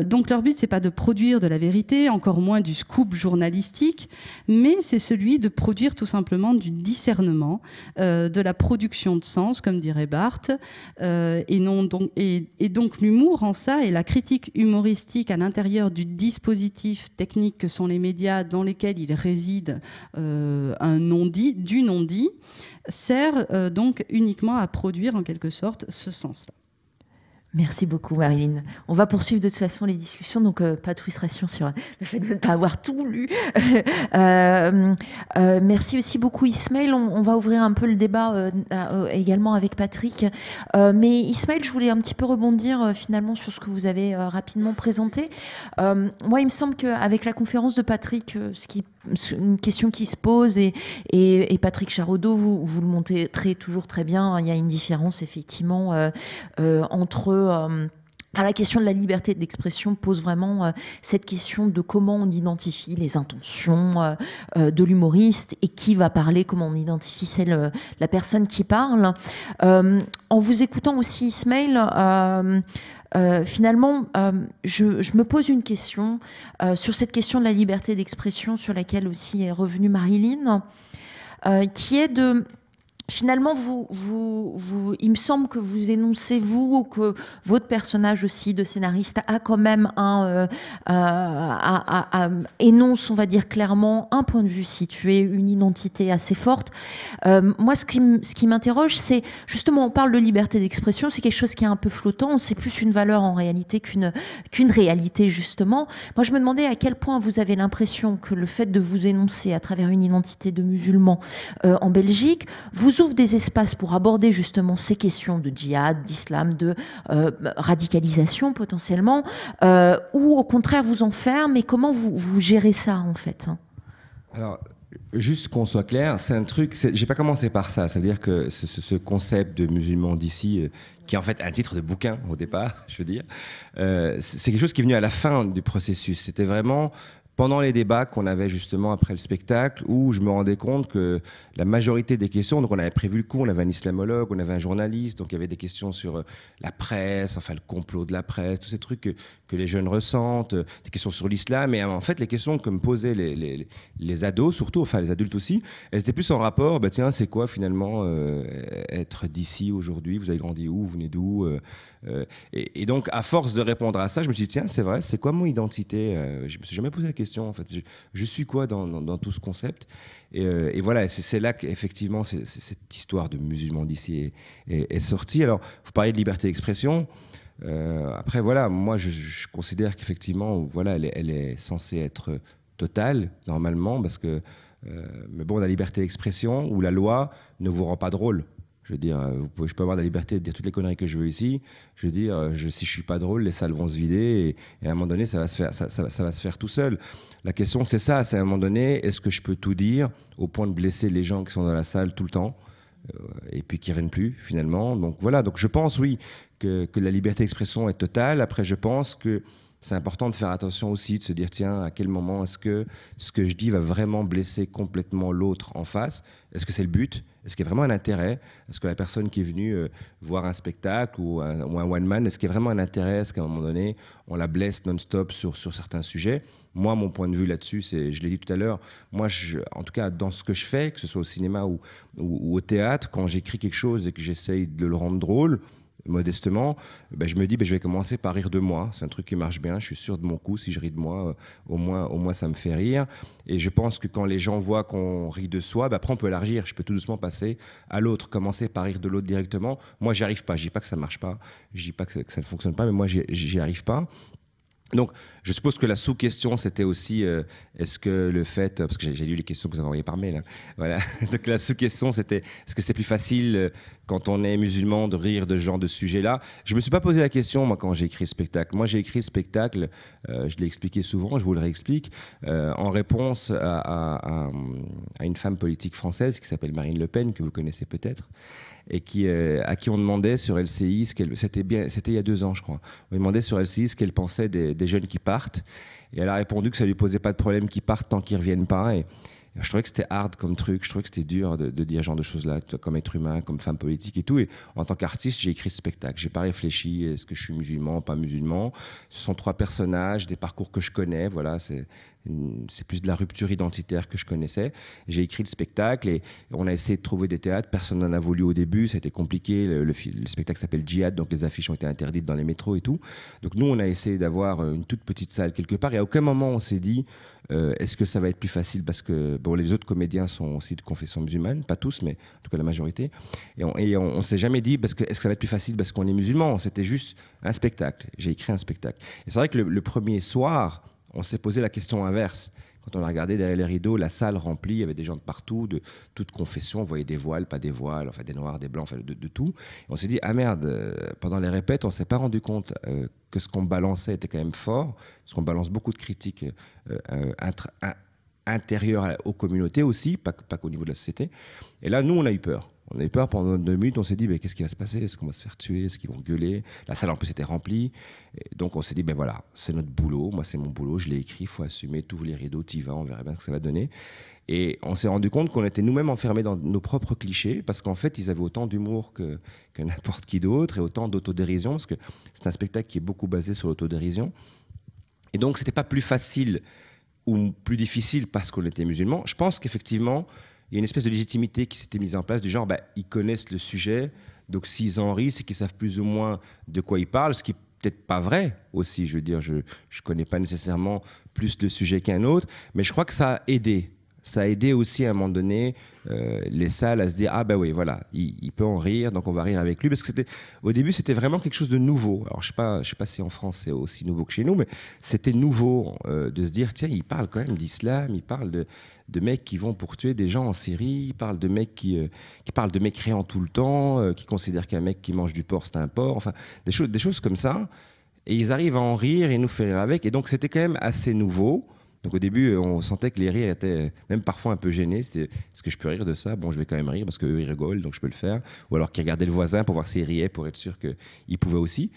donc leur but, c'est pas de produire de la vérité, encore moins du scoop journalistique mais c'est celui de produire tout simplement du discernement, euh, de la production de sens, comme dirait Barthes, euh, et, donc, l'humour en ça et la critique humoristique à l'intérieur du dispositif technique que sont les médias dans lesquels il réside euh, un non-dit, du non-dit, sert donc uniquement à produire en quelque sorte ce sens-là. Merci beaucoup, Marilyn. On va poursuivre de toute façon les discussions, donc euh, pas de frustration sur le fait de ne pas avoir tout lu. *laughs* Euh, euh, merci aussi beaucoup, Ismaël. On, on, va ouvrir un peu le débat également avec Patrick. mais Ismaël, je voulais un petit peu rebondir finalement sur ce que vous avez rapidement présenté. moi, il me semble qu'avec la conférence de Patrick, ce qui une question qui se pose et, Patrick Charaudot, vous, le montrez très, toujours très bien. Hein. Il y a une différence effectivement euh, euh, entre euh, la question de la liberté d'expression pose vraiment cette question de comment on identifie les intentions de l'humoriste et qui va parler, comment on identifie celle, la personne qui parle. en vous écoutant aussi, Ismail, euh, finalement, euh, je, me pose une question euh, sur cette question de la liberté d'expression sur laquelle aussi est revenue Marilyn, qui est de finalement, vous, vous, vous, il me semble que vous énoncez, vous, ou que votre personnage aussi de scénariste a quand même un, euh, euh, énonce, on va dire clairement, un point de vue situé, une identité assez forte. Euh, moi, ce qui, m'interroge, c'est justement, on parle de liberté d'expression, c'est quelque chose qui est un peu flottant, c'est plus une valeur en réalité qu'une qu'une réalité, justement. Moi, je me demandais à quel point vous avez l'impression que le fait de vous énoncer à travers une identité de musulman en Belgique, vous ouvre des espaces pour aborder justement ces questions de djihad, d'islam, de euh, radicalisation potentiellement, euh, ou au contraire vous enferme et comment vous, gérez ça en fait hein Alors, juste qu'on soit clair, c'est un truc, j'ai pas commencé par ça, c'est-à-dire que ce, concept de musulmans d'ici, euh, qui est en fait un titre de bouquin au départ, *laughs* je veux dire, c'est quelque chose qui est venu à la fin du processus. C'était vraiment pendant les débats qu'on avait justement après le spectacle, où je me rendais compte que la majorité des questions, donc on avait prévu le coup, on avait un islamologue, on avait un journaliste, donc il y avait des questions sur euh, la presse, enfin le complot de la presse, tous ces trucs que, les jeunes ressentent, euh, des questions sur l'islam, et euh, en fait les questions que me posaient les, ados, surtout, enfin les adultes aussi, elles étaient plus en rapport, bah tiens, c'est quoi finalement être d'ici aujourd'hui, vous avez grandi où, vous venez d'où, et, et, donc à force de répondre à ça, je me suis dit, tiens, c'est vrai, c'est quoi mon identité Je me suis jamais posé la question en fait, je, suis quoi dans, tout ce concept euh, et, voilà, c'est là qu'effectivement cette histoire de musulman d'ici est, sortie. Alors, vous parlez de liberté d'expression. Euh, après, voilà, moi, je, considère qu'effectivement, voilà, elle, est censée être totale normalement parce que, euh, mais bon, la liberté d'expression ou la loi ne vous rend pas drôle. Je veux dire, euh, pouvez, je peux avoir la liberté de dire toutes les conneries que je veux ici. Je veux dire, euh, je, si je suis pas drôle, les salles vont se vider et, à un moment donné, ça va se faire, ça, va se faire tout seul. La question, c'est ça, c'est à un moment donné, est-ce que je peux tout dire au point de blesser les gens qui sont dans la salle tout le temps euh, et puis qui reviennent plus finalement. Donc voilà, donc je pense oui que, que la liberté d'expression est totale. Après, je pense que c'est important de faire attention aussi, de se dire tiens, à quel moment est-ce que ce que je dis va vraiment blesser complètement l'autre en face Est-ce que c'est le but est-ce qu'il y a vraiment un intérêt Est-ce que la personne qui est venue euh, voir un spectacle ou un, one-man, est-ce qu'il y a vraiment un intérêt Est-ce qu'à un moment donné, on la blesse non-stop sur, certains sujets Moi, mon point de vue là-dessus, c'est, je l'ai dit tout à l'heure, moi, en tout cas, dans ce que je fais, que ce soit au cinéma ou, ou au théâtre, quand j'écris quelque chose et que j'essaye de le rendre drôle, modestement, ben, je me dis, ben je vais commencer par rire de moi. C'est un truc qui marche bien. Je suis sûr de mon coup. Si je ris de moi, euh, au moins, au moins, ça me fait rire. Et je pense que quand les gens voient qu'on rit de soi, ben, après, on peut élargir. Je peux tout doucement passer à l'autre. Commencer par rire de l'autre directement. Moi, j'y arrive pas. Je dis pas que ça marche pas. Je dis pas que ça, ça ne fonctionne pas. Mais moi, j'y arrive pas. Donc, je suppose que la sous-question, c'était aussi euh, est-ce que le fait. Parce que j'ai lu les questions que vous avez envoyées par mail. Hein. voilà. *laughs* Donc, la sous-question, c'était est-ce que c'est plus facile euh, quand on est musulman de rire de ce genre de sujet-là Je ne me suis pas posé la question, moi, quand j'ai écrit le spectacle. Moi, j'ai écrit le spectacle, euh, je l'ai expliqué souvent, je vous le réexplique, en réponse à, une femme politique française qui s'appelle Marine Le Pen, que vous connaissez peut-être et qui, euh, à qui on demandait sur LCI C'était bien, c'était il y a deux ans, je crois. On lui demandait sur LCI ce qu'elle pensait des, jeunes qui partent. Et elle a répondu que ça lui posait pas de problème qu'ils partent tant qu'ils reviennent pas. Et, je trouvais que c'était hard comme truc, je trouvais que c'était dur de, dire ce genre de choses-là, comme être humain, comme femme politique et tout. Et en tant qu'artiste, j'ai écrit ce spectacle. J'ai pas réfléchi, est-ce que je suis musulman, pas musulman. Ce sont trois personnages, des parcours que je connais, voilà, c'est c'est plus de la rupture identitaire que je connaissais. J'ai écrit le spectacle et on a essayé de trouver des théâtres. Personne n'en a voulu au début, ça a été compliqué. Le, spectacle s'appelle Djihad, donc les affiches ont été interdites dans les métros et tout. Donc nous, on a essayé d'avoir euh, une toute petite salle quelque part et à aucun moment on s'est dit euh, est-ce que ça va être plus facile parce que bon, les autres comédiens sont aussi de confession musulmane, pas tous, mais en tout cas la majorité. Et on, et s'est jamais dit parce est-ce que ça va être plus facile parce qu'on est musulman. C'était juste un spectacle. J'ai écrit un spectacle. Et c'est vrai que le premier soir, on s'est posé la question inverse. Quand on a regardé derrière les rideaux, la salle remplie, il y avait des gens de partout, de toutes confessions. On voyait des voiles, pas des voiles, enfin des noirs, des blancs, de, tout. on s'est dit, ah merde, euh, pendant les répètes, on s'est pas rendu compte euh, que ce qu'on balançait était quand même fort, parce qu'on balance beaucoup de critiques euh, intérieures aux communautés aussi, pas, pas qu'au niveau de la société. Et là, nous, on a eu peur. On avait peur pendant deux minutes, on s'est dit, mais qu'est-ce qui va se passer Est-ce qu'on va se faire tuer Est-ce qu'ils vont gueuler La salle en plus était remplie. donc on s'est dit, ben voilà, c'est notre boulot, moi c'est mon boulot, je l'ai écrit, il faut assumer, tous les rideaux, t'y vas, on verra bien ce que ça va donner. Et on s'est rendu compte qu'on était nous-mêmes enfermés dans nos propres clichés, parce qu'en fait, ils avaient autant d'humour que, n'importe qui d'autre, et autant d'autodérision, parce que c'est un spectacle qui est beaucoup basé sur l'autodérision. Et donc, c'était pas plus facile ou plus difficile parce qu'on était musulmans. Je pense qu'effectivement, il y a une espèce de légitimité qui s'était mise en place du genre, bah, ils connaissent le sujet, donc s'ils en rient, c'est qu'ils savent plus ou moins de quoi ils parlent, ce qui peut-être pas vrai aussi. Je veux dire, je ne connais pas nécessairement plus le sujet qu'un autre, mais je crois que ça a aidé ça a aidé aussi à un moment donné euh, les salles à se dire ah ben oui voilà il, peut en rire donc on va rire avec lui parce que c'était au début c'était vraiment quelque chose de nouveau alors je ne pas je sais pas si en France c'est aussi nouveau que chez nous mais c'était nouveau euh, de se dire tiens il parle quand même d'islam il parle de, mecs qui vont pour tuer des gens en Syrie il parle de mecs qui euh, parlent de créants tout le temps qui considèrent qu'un mec qui mange du porc c'est un porc enfin des choses des choses comme ça et ils arrivent à en rire et nous faire rire avec et donc c'était quand même assez nouveau donc au début, euh, on sentait que les rires étaient euh, même parfois un peu gênés. C'était est-ce que je peux rire de ça Bon, je vais quand même rire parce qu'eux, ils rigolent, donc je peux le faire. Ou alors qu'ils regardaient le voisin pour voir s'il riait, pour être sûr qu'il pouvait aussi.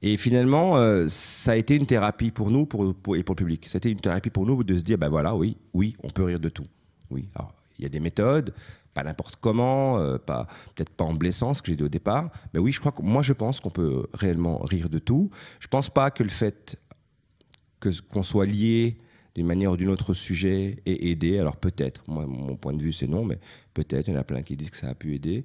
Et finalement, euh, ça a été une thérapie pour nous pour, et pour le public. C'était une thérapie pour nous de se dire, ben voilà, oui, oui, on peut rire de tout. Oui, alors il y a des méthodes, pas n'importe comment, pas peut-être pas en blessant, ce que j'ai dit au départ. Mais oui, je crois que moi, je pense qu'on peut réellement rire de tout. Je pense pas que le fait que qu'on soit lié d'une manière ou d'une autre sujet et aider. Alors peut-être, mon point de vue c'est non, mais peut-être, il y en a plein qui disent que ça a pu aider.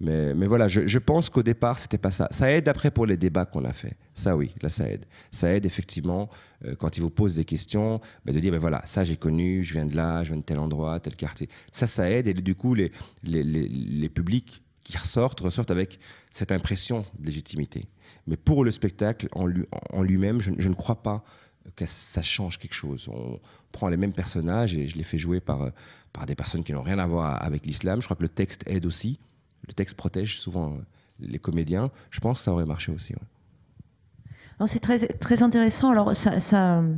Mais, mais voilà, je, pense qu'au départ c'était pas ça. Ça aide après pour les débats qu'on a fait. Ça oui, là ça aide. Ça aide effectivement euh, quand ils vous posent des questions, bah, de dire ben voilà, ça j'ai connu, je viens de là, je viens de tel endroit, tel quartier. Ça ça aide et du coup les, les, publics qui ressortent, ressortent avec cette impression de légitimité. Mais pour le spectacle en lui-même, lui je, je, ne crois pas que ça change quelque chose. On prend les mêmes personnages et je les fais jouer par, euh, par des personnes qui n'ont rien à voir avec l'islam. Je crois que le texte aide aussi. Le texte protège souvent euh, les comédiens. Je pense que ça aurait marché aussi. C'est très, très intéressant. Alors, ça, me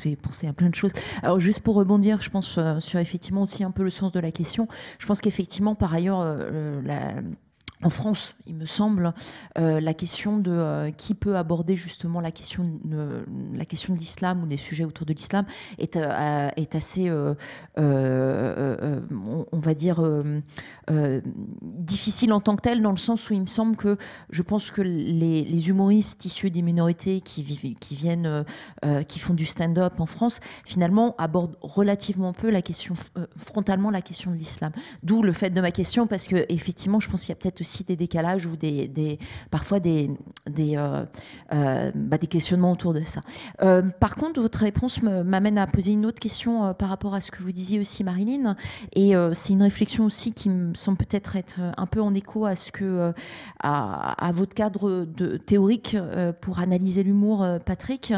fait penser à plein de choses. Alors, juste pour rebondir, je pense euh, sur effectivement aussi un peu le sens de la question. Je pense qu'effectivement, par ailleurs, la en France, il me semble, euh, la question de euh, qui peut aborder justement la question de, l'islam ou des sujets autour de l'islam est, euh, est assez, on va dire, difficile en tant que tel, dans le sens où il me semble que je pense que les, humoristes issus des minorités qui, qui viennent, qui font du stand-up en France, finalement abordent relativement peu la question, frontalement la question de l'islam. D'où le fait de ma question, parce que effectivement, je pense qu'il y a peut-être aussi aussi des décalages ou des, parfois des, des, euh, euh, bah, des questionnements autour de ça. Euh, par contre, votre réponse m'amène à poser une autre question par rapport à ce que vous disiez aussi, Marilyn. Et c'est une réflexion aussi qui me semble peut-être être un peu en écho à ce que à, votre cadre de, théorique pour analyser l'humour, Patrick.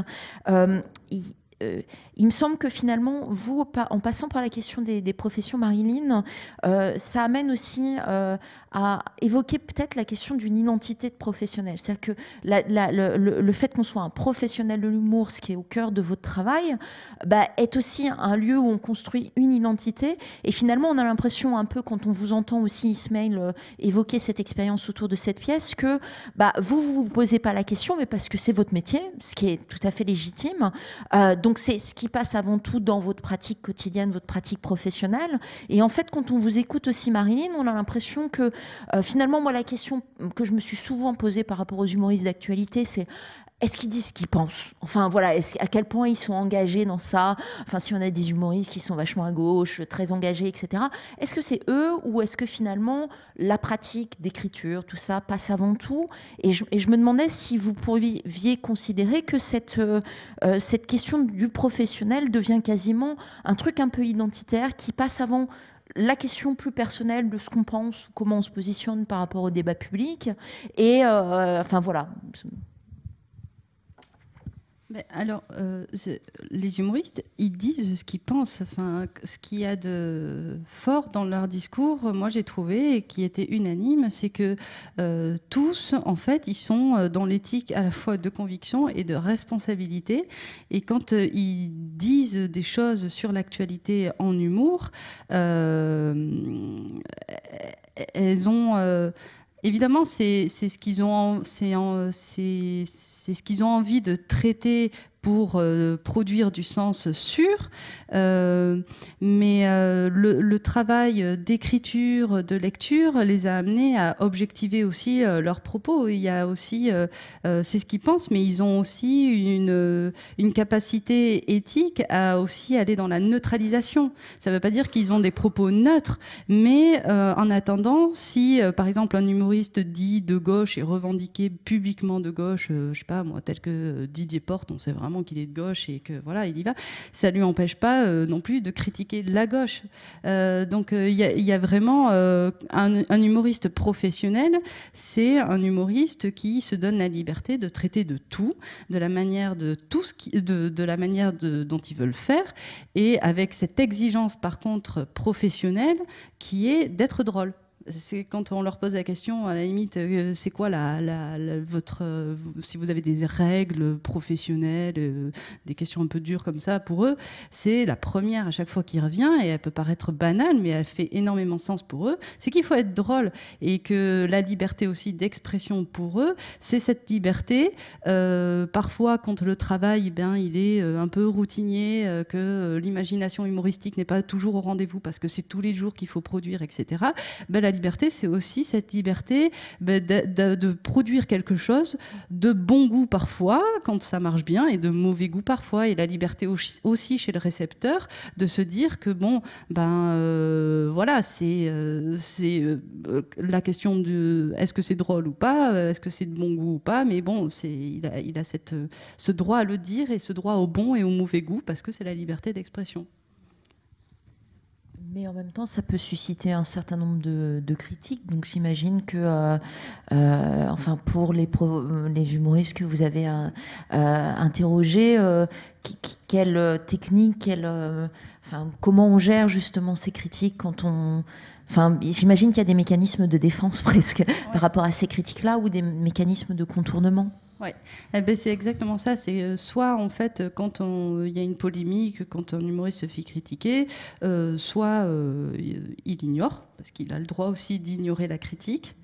Il me semble que finalement, vous, en passant par la question des, professions, Marilyn, euh, ça amène aussi euh, à évoquer peut-être la question d'une identité de professionnel. C'est-à-dire que le, fait qu'on soit un professionnel de l'humour, ce qui est au cœur de votre travail, bah, est aussi un lieu où on construit une identité. Et finalement, on a l'impression un peu, quand on vous entend aussi, Ismail, euh, évoquer cette expérience autour de cette pièce, que bah, vous, vous ne vous posez pas la question, mais parce que c'est votre métier, ce qui est tout à fait légitime. donc c'est ce qui passe avant tout dans votre pratique quotidienne, votre pratique professionnelle. Et en fait, quand on vous écoute aussi, Marilyn, on a l'impression que euh, finalement, moi, la question que je me suis souvent posée par rapport aux humoristes d'actualité, c'est est-ce qu'ils disent ce qu'ils pensent Enfin voilà, à quel point ils sont engagés dans ça Enfin, si on a des humoristes qui sont vachement à gauche, très engagés, etc. Est-ce que c'est eux ou est-ce que finalement la pratique d'écriture, tout ça passe avant tout et je, me demandais si vous pourriez considérer que cette euh, euh, cette question du professionnel devient quasiment un truc un peu identitaire qui passe avant la question plus personnelle de ce qu'on pense, comment on se positionne par rapport au débat public. Et euh, enfin voilà alors, euh, les humoristes, ils disent ce qu'ils pensent, enfin, ce qu'il y a de fort dans leur discours, moi j'ai trouvé, et qui était unanime, c'est que euh, tous, en fait, ils sont euh, dans l'éthique à la fois de conviction et de responsabilité. Et quand ils disent des choses sur l'actualité en humour, elles ont Évidemment, c'est ce qu'ils ont, c'est ce qu'ils ont envie de traiter pour euh, produire du sens sûr, euh, mais euh, le, travail d'écriture, de lecture les a amenés à objectiver aussi leurs propos. Il y a aussi, c'est ce qu'ils pensent, mais ils ont aussi une, une capacité éthique à aussi aller dans la neutralisation. Ça ne veut pas dire qu'ils ont des propos neutres, mais en attendant, si par exemple un humoriste dit de gauche et revendiqué publiquement de gauche, je sais pas moi, tel que Didier Porte, on sait vraiment qu'il est de gauche et que voilà, il y va, ça lui empêche pas euh, non plus de critiquer la gauche. Euh, donc euh, il y, a vraiment un, humoriste professionnel, c'est un humoriste qui se donne la liberté de traiter de tout, de la manière de tout ce qui, de, la manière dont ils veulent faire, et avec cette exigence par contre professionnelle qui est d'être drôle c'est quand on leur pose la question, à la limite, euh, c'est quoi la, votre, euh, si vous avez des règles professionnelles, euh, des questions un peu dures comme ça pour eux, c'est la première à chaque fois qui revient et elle peut paraître banale, mais elle fait énormément sens pour eux. C'est qu'il faut être drôle et que la liberté aussi d'expression pour eux, c'est cette liberté. parfois, quand le travail, ben, il est un peu routinier, que l'imagination humoristique n'est pas toujours au rendez-vous parce que c'est tous les jours qu'il faut produire, etc. Ben, la liberté, c'est aussi cette liberté bah, de, produire quelque chose de bon goût parfois, quand ça marche bien, et de mauvais goût parfois. Et la liberté aussi chez le récepteur de se dire que, bon, ben euh, voilà, c'est euh, euh, la question de est-ce que c'est drôle ou pas, est-ce que c'est de bon goût ou pas, mais bon, il a, il a ce droit à le dire et ce droit au bon et au mauvais goût parce que c'est la liberté d'expression. Mais en même temps, ça peut susciter un certain nombre de, critiques. Donc j'imagine que, euh, euh, pour euh, les, humoristes que vous avez interrogés, quelle technique, comment on gère justement ces critiques quand on... Enfin, j'imagine qu'il y a des mécanismes de défense *laughs* presque par rapport à ces critiques-là ou des mécanismes de contournement. Oui, eh ben, c'est exactement ça. C'est euh, soit en fait euh, quand euh, il y a une polémique, quand un humoriste se fait critiquer, soit il ignore parce qu'il a le droit aussi d'ignorer la critique,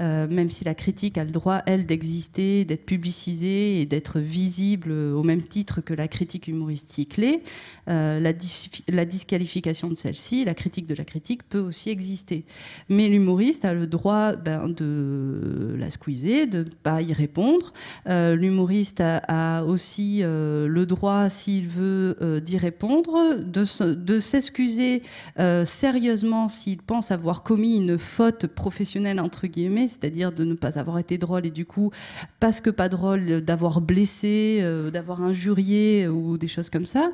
euh, même si la critique a le droit, elle, d'exister, d'être publicisée et d'être visible au même titre que la critique humoristique l'est. Euh, la, disqualification de celle-ci, la critique de la critique peut aussi exister. Mais l'humoriste a le droit ben, de la squeezer, de ne pas y répondre. Euh, l'humoriste a, aussi le droit, s'il veut, d'y répondre, de s'excuser sérieusement s'il pense avoir commis une faute professionnelle, entre guillemets, c'est-à-dire de ne pas avoir été drôle et du coup, parce que pas drôle, d'avoir blessé, euh, d'avoir injurié ou des choses comme ça.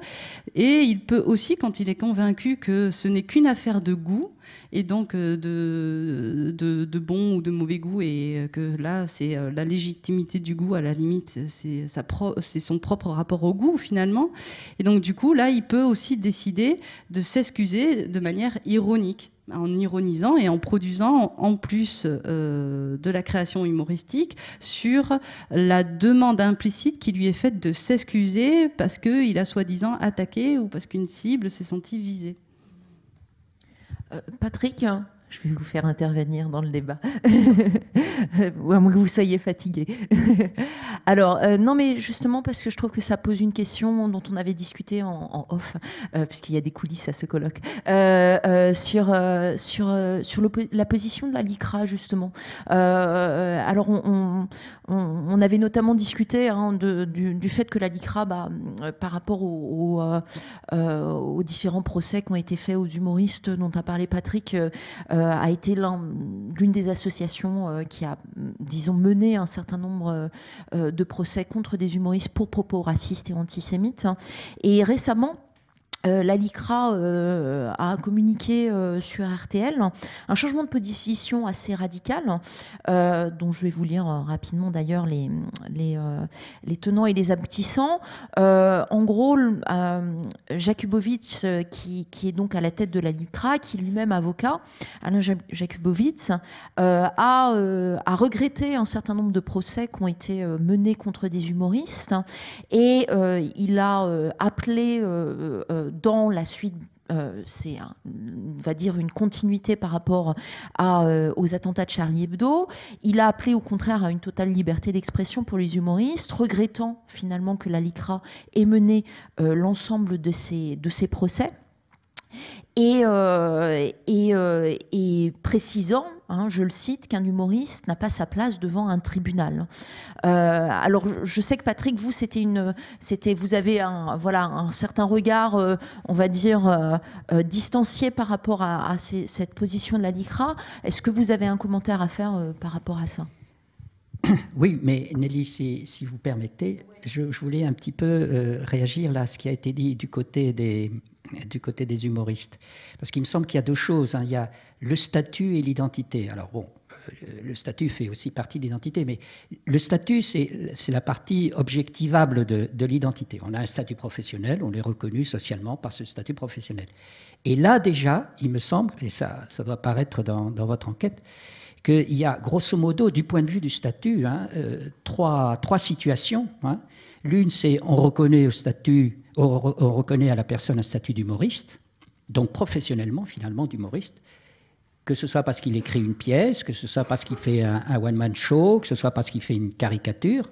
Et il peut aussi, quand il est convaincu que ce n'est qu'une affaire de goût, et donc euh, de, de, bon ou de mauvais goût, et que là, c'est euh, la légitimité du goût, à la limite, c'est son propre rapport au goût, finalement. Et donc, du coup, là, il peut aussi décider de s'excuser de manière ironique en ironisant et en produisant en plus euh, de la création humoristique sur la demande implicite qui lui est faite de s'excuser parce qu'il a soi-disant attaqué ou parce qu'une cible s'est sentie visée. Euh, Patrick, je vais vous faire intervenir dans le débat, ou *laughs* à moins que vous soyez fatigué. *laughs* Alors, euh, non, mais justement, parce que je trouve que ça pose une question dont on avait discuté en, off, euh, puisqu'il y a des coulisses à ce colloque, euh, sur, sur, sur la position de la LICRA, justement. alors, on, avait notamment discuté hein, du, fait que la LICRA, bah, par rapport aux différents procès qui ont été faits aux humoristes dont a parlé Patrick, euh, a été l'une des associations euh, qui a, disons, mené un certain nombre euh, de procès contre des humoristes pour propos racistes et antisémites. Et récemment, euh, la LICRA euh, a communiqué euh, sur RTL un changement de position assez radical, dont je vais vous lire rapidement d'ailleurs les, les, les, tenants et les aboutissants. en gros, Jakubowicz, qui, est donc à la tête de la LICRA, qui lui-même avocat, Alain Jakubowicz, a, a, regretté un certain nombre de procès qui ont été menés contre des humoristes et il a appelé dans la suite euh, c'est on va dire une continuité par rapport euh, aux attentats de Charlie Hebdo. Il a appelé au contraire à une totale liberté d'expression pour les humoristes, regrettant finalement que la LICRA ait mené euh, l'ensemble de ses de ces procès et, euh, euh, et, précisant, hein, je le cite, qu'un humoriste n'a pas sa place devant un tribunal. Euh, alors, je sais que Patrick, vous, c'était une, c'était, vous avez un, voilà, un certain regard, on va dire, distancié par rapport à, cette position de la LICRA. Est-ce que vous avez un commentaire à faire par rapport à ça *coughs* oui, mais Nelly, si, si vous permettez, je, je, voulais un petit peu réagir là à ce qui a été dit du côté des, du côté des humoristes. Parce qu'il me semble qu'il y a deux choses. Hein. Il y a le statut et l'identité. Alors bon, euh, le statut fait aussi partie d'identité, mais le statut, c'est la partie objectivable de, l'identité. On a un statut professionnel, on est reconnu socialement par ce statut professionnel. Et là déjà, il me semble, et ça, ça doit paraître dans, votre enquête, qu'il y a grosso modo, du point de vue du statut, hein, euh, trois, trois, situations. Hein. L'une, c'est on reconnaît au statut on, reconnaît à la personne un statut d'humoriste, donc professionnellement finalement d'humoriste, que ce soit parce qu'il écrit une pièce, que ce soit parce qu'il fait un, one-man show, que ce soit parce qu'il fait une caricature.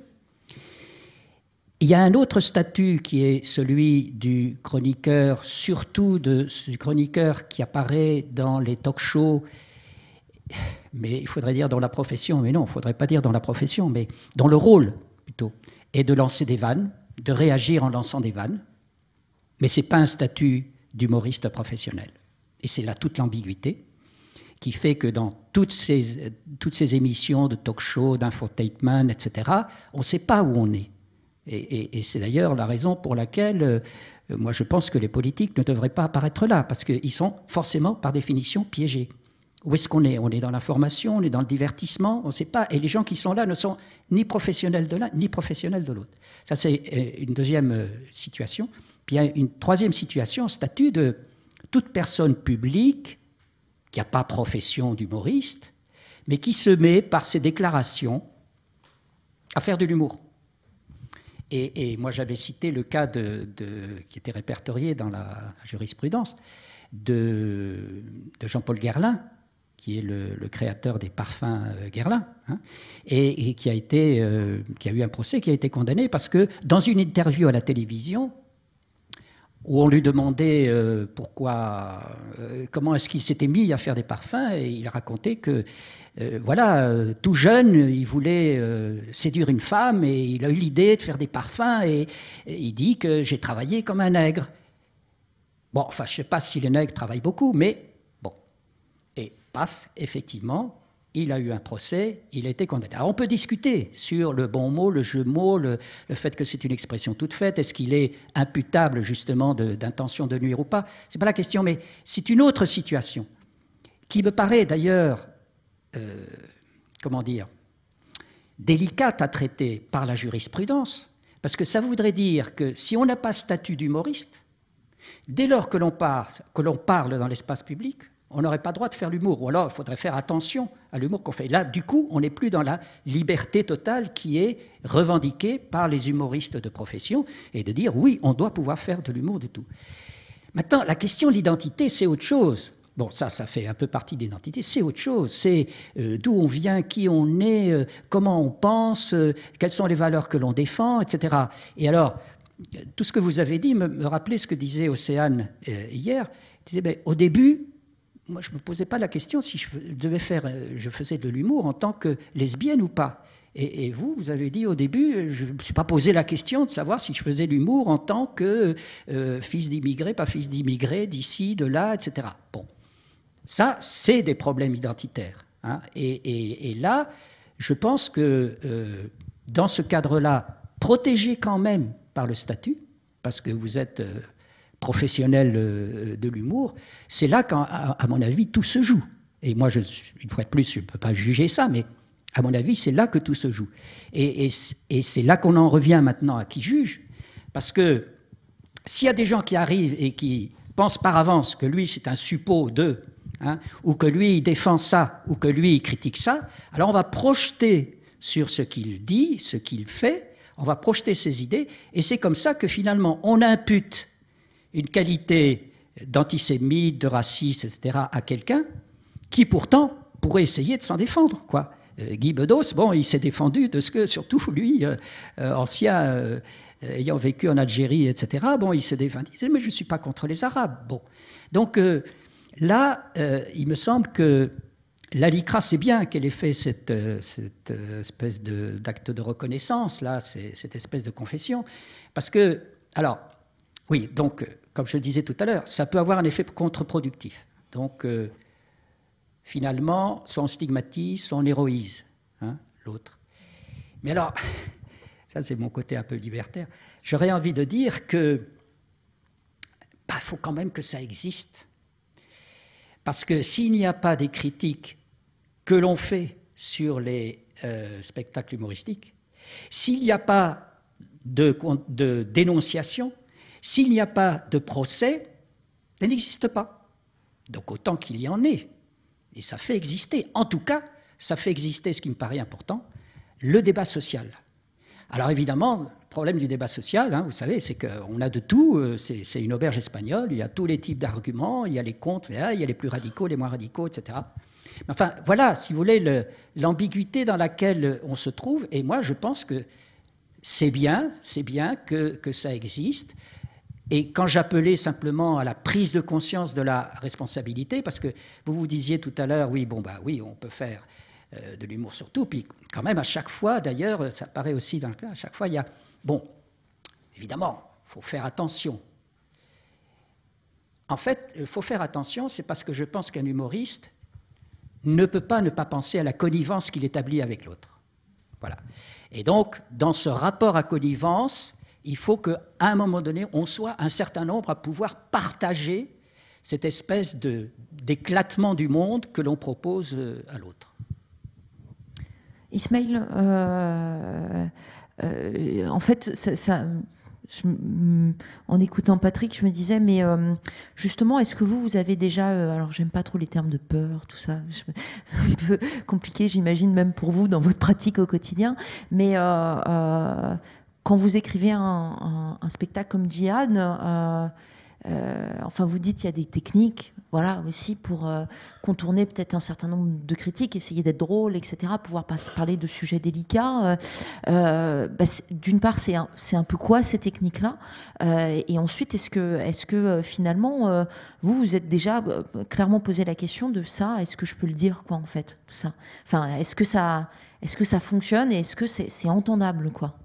Il y a un autre statut qui est celui du chroniqueur, surtout de, du chroniqueur qui apparaît dans les talk shows, mais il faudrait dire dans la profession, mais non, il ne faudrait pas dire dans la profession, mais dans le rôle plutôt, et de lancer des vannes, de réagir en lançant des vannes. Mais ce n'est pas un statut d'humoriste professionnel. Et c'est là toute l'ambiguïté qui fait que dans toutes ces, toutes ces émissions de talk show, d'infotainment, etc., on ne sait pas où on est. Et, c'est d'ailleurs la raison pour laquelle euh, moi je pense que les politiques ne devraient pas apparaître là, parce qu'ils sont forcément par définition piégés. Où est-ce qu'on est On est dans l'information, on est dans le divertissement, on ne sait pas. Et les gens qui sont là ne sont ni professionnels de l'un, ni professionnels de l'autre. Ça, c'est euh, une deuxième euh, situation. Puis il y a une troisième situation, statut de toute personne publique qui n'a pas profession d'humoriste, mais qui se met par ses déclarations à faire de l'humour. Et, moi, j'avais cité le cas qui était répertorié dans la jurisprudence de, Jean-Paul Guerlain, qui est le, créateur des parfums euh, Guerlain, hein, et, euh, qui a eu un procès, qui a été condamné parce que dans une interview à la télévision, où on lui demandait euh, pourquoi, euh, comment est-ce qu'il s'était mis à faire des parfums, et il racontait que, euh, voilà, tout jeune, il voulait séduire une femme, et il a eu l'idée de faire des parfums, et, et il dit que j'ai travaillé comme un nègre. Bon, enfin, je ne sais pas si les nègres travaillent beaucoup, mais bon. Et paf, effectivement, il a eu un procès, il a été condamné. on peut discuter sur le bon mot, le jeu mot, le, fait que c'est une expression toute faite, est-ce qu'il est imputable justement d'intention de, nuire ou pas C'est pas la question, mais c'est une autre situation qui me paraît d'ailleurs, euh, comment dire, délicate à traiter par la jurisprudence, parce que ça voudrait dire que si on n'a pas statut d'humoriste, dès lors que l'on parle dans l'espace public, on n'aurait pas le droit de faire l'humour. Ou alors, il faudrait faire attention à l'humour qu'on fait. Là, du coup, on n'est plus dans la liberté totale qui est revendiquée par les humoristes de profession et de dire oui, on doit pouvoir faire de l'humour de tout. Maintenant, la question de l'identité, c'est autre chose. Bon, ça, ça fait un peu partie d'identité. C'est autre chose. C'est euh, d'où on vient, qui on est, euh, comment on pense, euh, quelles sont les valeurs que l'on défend, etc. Et alors, tout ce que vous avez dit me, rappelait ce que disait Océane hier. Il disait, ben, au début, moi, je ne me posais pas la question si je devais faire, euh, je faisais de l'humour en tant que lesbienne ou pas. Et, vous, vous avez dit au début, euh, je ne me suis pas posé la question de savoir si je faisais l'humour en tant que euh, fils d'immigré, pas fils d'immigré, d'ici, de là, etc. Bon, ça, c'est des problèmes identitaires. Hein. Et, là, je pense que dans ce cadre-là, protégé quand même par le statut, parce que vous êtes professionnel euh, de l'humour, c'est là qu'à à mon avis, tout se joue. Et moi, je, une fois de plus, je ne peux pas juger ça, mais à mon avis, c'est là que tout se joue. Et, c'est là qu'on en revient maintenant à qui juge, parce que s'il y a des gens qui arrivent et qui pensent par avance que lui, c'est un suppôt de, hein, ou que lui, il défend ça, ou que lui, il critique ça, alors on va projeter sur ce qu'il dit, ce qu'il fait, on va projeter ses idées, et c'est comme ça que finalement, on impute une qualité d'antisémite, de raciste, etc. à quelqu'un qui pourtant pourrait essayer de s'en défendre, quoi. Euh, Guy Bedos, bon, il s'est défendu de ce que, surtout lui, euh, euh, ancien, ayant vécu en Algérie, etc., bon, il s'est défendu, il disait, mais je ne suis pas contre les Arabes. Bon. Donc là, il me semble que la LICRA, c'est bien qu'elle ait fait cette, cette espèce d'acte de, reconnaissance, là, cette espèce de confession, parce que, alors, oui, donc, comme je le disais tout à l'heure, ça peut avoir un effet contre-productif. Donc, euh, finalement, soit on stigmatise, soit on héroïse hein, l'autre. Mais alors, *laughs* ça c'est mon côté un peu libertaire, j'aurais envie de dire que il bah, faut quand même que ça existe. Parce que s'il n'y a pas des critiques que l'on fait sur les euh, spectacles humoristiques, s'il n'y a pas de dénonciation, s'il n'y a pas de procès, elle n'existe pas. Donc autant qu'il y en ait. Et ça fait exister, en tout cas, ça fait exister, ce qui me paraît important, le débat social. Alors évidemment, le problème du débat social, hein, vous savez, c'est qu'on a de tout, euh, c'est une auberge espagnole, il y a tous les types d'arguments, il y a les contre, ah, il y a les plus radicaux, les moins radicaux, etc. enfin, voilà, si vous voulez, l'ambiguïté dans laquelle on se trouve, et moi je pense que c'est bien, c'est bien que ça existe, et quand j'appelais simplement à la prise de conscience de la responsabilité, parce que vous vous disiez tout à l'heure, oui, bon, bah oui, on peut faire euh, de l'humour surtout, puis quand même, à chaque fois, d'ailleurs, euh, ça paraît aussi dans le cas, à chaque fois, il y a, bon, évidemment, il faut faire attention. En fait, il euh, faut faire attention, c'est parce que je pense qu'un humoriste ne peut pas ne pas penser à la connivence qu'il établit avec l'autre. Voilà. Et donc, dans ce rapport à connivence, il faut qu'à un moment donné, on soit un certain nombre à pouvoir partager cette espèce d'éclatement du monde que l'on propose euh, à l'autre. Ismail, euh, euh, en fait, ça, en écoutant Patrick, je me disais, mais justement, est-ce que vous, vous avez déjà, alors j'aime pas trop les termes de peur, tout ça, *laughs* un peu compliqué, j'imagine, même pour vous, dans votre pratique au quotidien, mais quand vous écrivez un, spectacle comme Djihad, euh, euh, enfin vous dites il y a des techniques, voilà aussi pour euh, contourner peut-être un certain nombre de critiques, essayer d'être drôle, etc., pouvoir parler de sujets délicats. Bah, d'une part, c'est un, peu quoi ces techniques-là Et ensuite, est-ce que, est que finalement vous vous êtes déjà clairement posé la question de ça Est-ce que je peux le dire quoi en fait tout ça Enfin, est-ce que ça, est que ça fonctionne et est-ce que c'est entendable quoi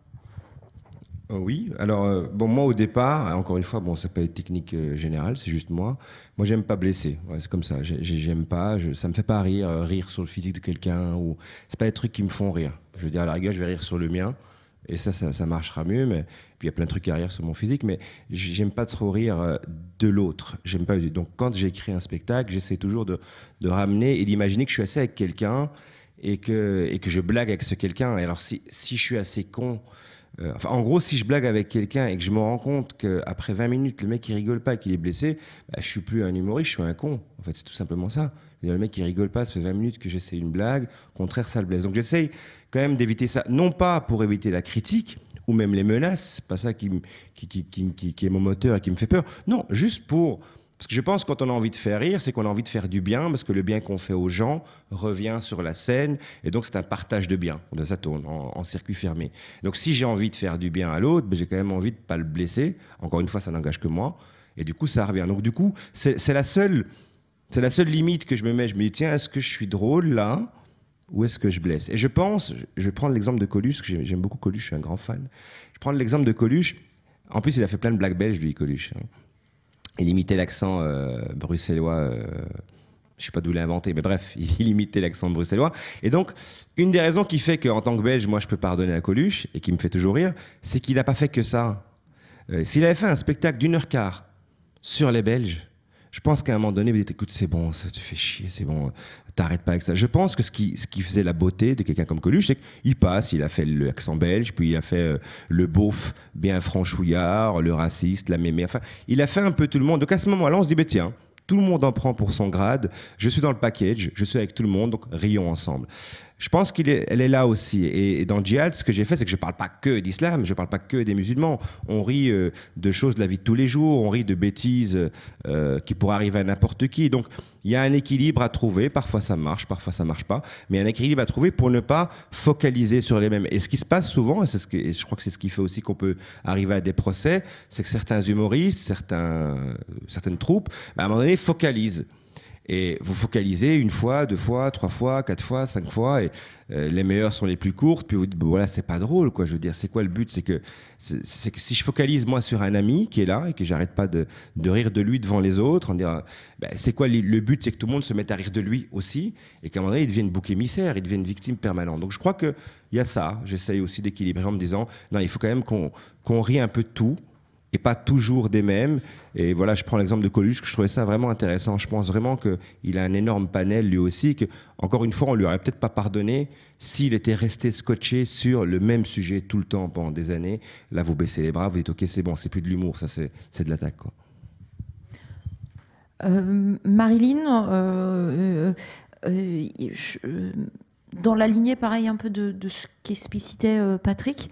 euh, oui, alors euh, bon moi au départ, encore une fois, bon ça peut être technique euh, générale, c'est juste moi. Moi j'aime pas blesser, c'est comme ça. J'aime pas, ça me fait pas rire, rire sur le physique de quelqu'un ou c'est pas des trucs qui me font rire. Je veux dire à la rigueur je vais rire sur le mien et ça, ça, marchera mieux. Mais puis il y a plein de trucs à rire sur mon physique, mais j'aime pas trop rire de l'autre. J'aime pas. Donc quand j'écris un spectacle, j'essaie toujours de, ramener et d'imaginer que je suis assez avec quelqu'un et que et que je blague avec ce quelqu'un. Et alors si si je suis assez con euh, en gros, si je blague avec quelqu'un et que je me rends compte qu'après 20 minutes, le mec il rigole pas, qu'il est blessé, bah, je suis plus un humoriste, je suis un con. En fait, c'est tout simplement ça. Le mec il rigole pas, ça fait 20 minutes que j'essaie une blague, au contraire, ça le blesse. Donc j'essaie quand même d'éviter ça, non pas pour éviter la critique ou même les menaces, pas ça qui est mon moteur et qui me fait peur, non, juste pour parce que je pense que quand on a envie de faire rire, c'est qu'on a envie de faire du bien, parce que le bien qu'on fait aux gens revient sur la scène, et donc c'est un partage de bien. Ben, ça tourne en, en circuit fermé. Donc si j'ai envie de faire du bien à l'autre, ben, j'ai quand même envie de ne pas le blesser. Encore une fois, ça n'engage que moi. Et du coup, ça revient. Donc du coup, c'est la seule... limite que je me mets. Je me dis, tiens, est-ce que je suis drôle là Ou est-ce que je blesse Et je pense, je vais prendre l'exemple de Coluche, j'aime beaucoup Coluche, je suis un grand fan. Je prends l'exemple de Coluche. En plus, il a fait plein de blagues belges, lui, Coluche. Hein il imitait l'accent euh, bruxellois euh, je sais pas d'où l'a inventé, mais bref, *laughs* il imitait l'accent bruxellois. Et donc, une des raisons qui fait qu'en tant que Belge, moi, je peux pardonner à Coluche et qui me fait toujours rire, c'est qu'il n'a pas fait que ça. Euh, s'il avait fait un spectacle d'une heure quart sur les Belges, je pense qu'à un moment donné, vous dit, écoute, c'est bon, ça te fait chier, c'est bon t'arrêtes pas avec ça. Je pense que ce qui, ce qui faisait la beauté de quelqu'un comme Coluche, c'est qu'il passe, il a fait l'accent belge, puis il a fait euh, le beauf bien franchouillard, le raciste, la mémé, enfin, il a fait un peu tout le monde. Donc à ce moment-là, on se dit, bah, tiens, tout le monde en prend pour son grade, je suis dans le package, je suis avec tout le monde, donc rions ensemble. Je pense qu'elle est, est là aussi. Et, dans Djihad, ce que j'ai fait, c'est que je ne parle pas que d'islam, je ne parle pas que des musulmans. On rit euh, de choses de la vie de tous les jours, on rit de bêtises euh, qui pourraient arriver à n'importe qui. Donc il y a un équilibre à trouver. Parfois ça marche, parfois ça ne marche pas. Mais un équilibre à trouver pour ne pas focaliser sur les mêmes. Et ce qui se passe souvent, et, que, je crois que c'est ce qui fait aussi qu'on peut arriver à des procès, c'est que certains humoristes, certains, certaines troupes, à un moment donné, focalisent. Et vous focalisez une fois, deux fois, trois fois, quatre fois, cinq fois, et euh, les meilleures sont les plus courtes. Puis vous dites, voilà, c'est pas drôle, quoi. Je veux dire, c'est quoi le but C'est que, si je focalise moi sur un ami qui est là et que j'arrête pas de, rire de lui devant les autres, en disant, ben, c'est quoi le but C'est que tout le monde se mette à rire de lui aussi, et qu'à un moment donné, il devienne bouc émissaire, il devienne victime permanente. Donc je crois qu'il y a ça. J'essaye aussi d'équilibrer en me disant, non, il faut quand même qu'on qu rie un peu de tout et pas toujours des mêmes. Et voilà, je prends l'exemple de Coluche, que je trouvais ça vraiment intéressant. Je pense vraiment qu'il a un énorme panel lui aussi, que, encore une fois, on lui aurait peut-être pas pardonné s'il était resté scotché sur le même sujet tout le temps pendant des années. Là, vous baissez les bras, vous dites, ok, c'est bon, c'est plus de l'humour, ça c'est de l'attaque. Euh, Marilyn, euh, euh, euh, dans la lignée, pareil, un peu de, de ce qu'explicitait Patrick,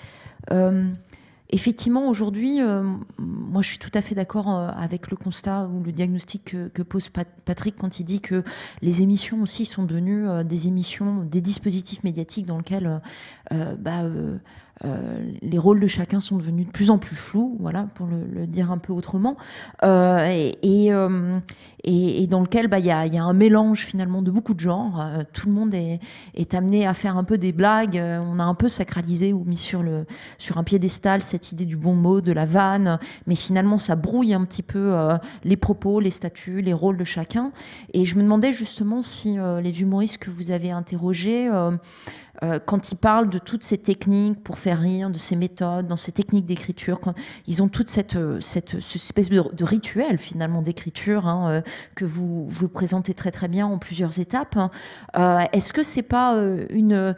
Effectivement, aujourd'hui, euh, moi je suis tout à fait d'accord euh, avec le constat ou le diagnostic que, pose Patrick quand il dit que les émissions aussi sont devenues euh, des émissions, des dispositifs médiatiques dans lesquels bah, euh, les rôles de chacun sont devenus de plus en plus flous, voilà, pour le, dire un peu autrement, euh, euh, et, dans lequel bah, il y, a, un mélange finalement de beaucoup de genres. tout le monde est, amené à faire un peu des blagues. on a un peu sacralisé ou mis sur, le, sur un piédestal cette idée du bon mot, de la vanne, mais finalement ça brouille un petit peu les propos, les statuts, les rôles de chacun. Et je me demandais justement si les humoristes que vous avez interrogés euh, quand ils parlent de toutes ces techniques pour faire rire, de ces méthodes, dans ces techniques d'écriture, quand ils ont toute cette, euh, cette, espèce de, rituel finalement d'écriture hein, euh, que vous vous présentez très très bien en plusieurs étapes. Hein. Est-ce que c'est pas une,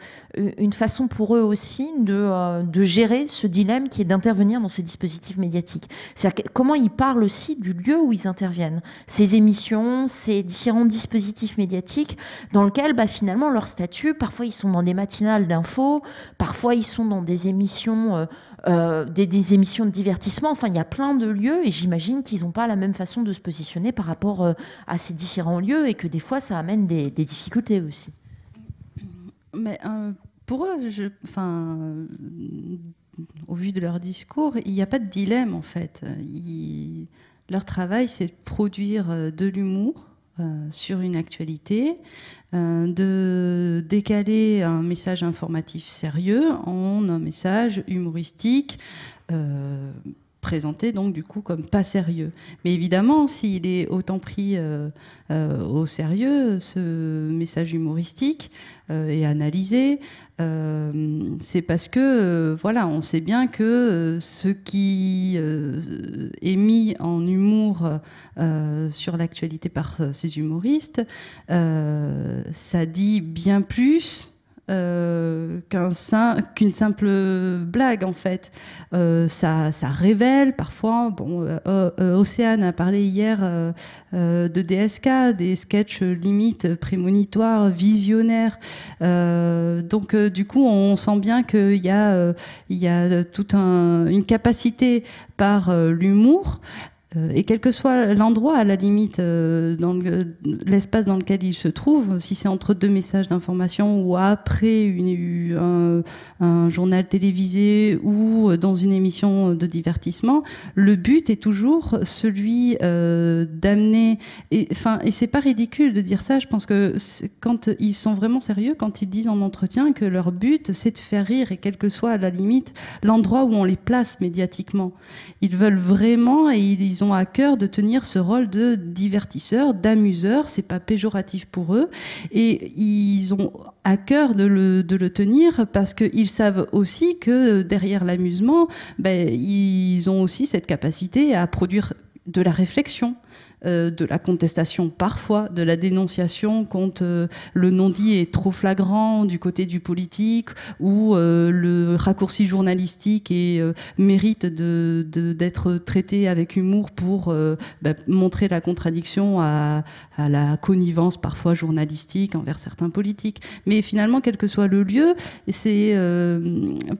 une façon pour eux aussi de, gérer ce dilemme qui est d'intervenir dans ces dispositifs médiatiques C'est-à-dire comment ils parlent aussi du lieu où ils interviennent, ces émissions, ces différents dispositifs médiatiques dans lesquels bah, finalement leur statut, parfois ils sont dans des matinale d'info, parfois ils sont dans des émissions, euh, euh, des, émissions de divertissement. Enfin, il y a plein de lieux et j'imagine qu'ils n'ont pas la même façon de se positionner par rapport euh, à ces différents lieux et que des fois ça amène des, difficultés aussi. Mais pour eux, enfin, au vu de leur discours, il n'y a pas de dilemme en fait. leur travail, c'est de produire de l'humour euh, sur une actualité, euh, de décaler un message informatif sérieux en un message humoristique, euh, présenté donc du coup comme pas sérieux. Mais évidemment, s'il est autant pris euh, euh, au sérieux, ce message humoristique et euh, est analysé, c'est parce que voilà, on sait bien que ce qui est mis en humour sur l'actualité par ces humoristes, ça dit bien plus euh, qu'une simple blague en fait. Euh, ça, révèle parfois. Bon, euh, Océane a parlé hier de DSK, des sketchs limites prémonitoires, visionnaires. donc du coup, on sent bien qu'il y a, toute une capacité par l'humour euh, et quel que soit l'endroit, à la limite, euh, dans l'espace dans lequel il se trouve, si c'est entre deux messages d'information ou après une, un, journal télévisé ou euh, dans une émission de divertissement, le but est toujours celui d'amener. Et, enfin, et c'est pas ridicule de dire ça. Je pense que quand ils sont vraiment sérieux, quand ils disent en entretien que leur but c'est de faire rire et quel que soit à la limite l'endroit où on les place médiatiquement, ils veulent vraiment et ils ont à cœur de tenir ce rôle de divertisseur, d'amuseur. C'est pas péjoratif pour eux. Et ils ont à cœur de le, tenir parce qu'ils savent aussi que derrière l'amusement, ben, ils ont aussi cette capacité à produire de la réflexion. Euh, de la contestation parfois, de la dénonciation quand euh, le non-dit est trop flagrant du côté du politique ou euh, le raccourci journalistique et mérite de, d'être traité avec humour pour bah, montrer la contradiction à, la connivence parfois journalistique envers certains politiques. Mais finalement, quel que soit le lieu, c'est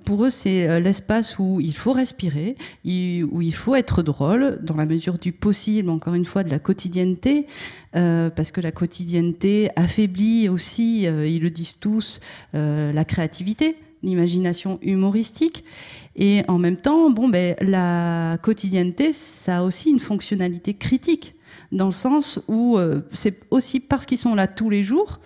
pour eux c'est l'espace où il faut respirer, où il faut être drôle dans la mesure du possible, encore une fois, la quotidienneté, euh, parce que la quotidienneté affaiblit aussi, euh, ils le disent tous, euh, la créativité, l'imagination humoristique. Et en même temps, bon, ben, la quotidienneté, ça a aussi une fonctionnalité critique, dans le sens où c'est aussi parce qu'ils sont là tous les jours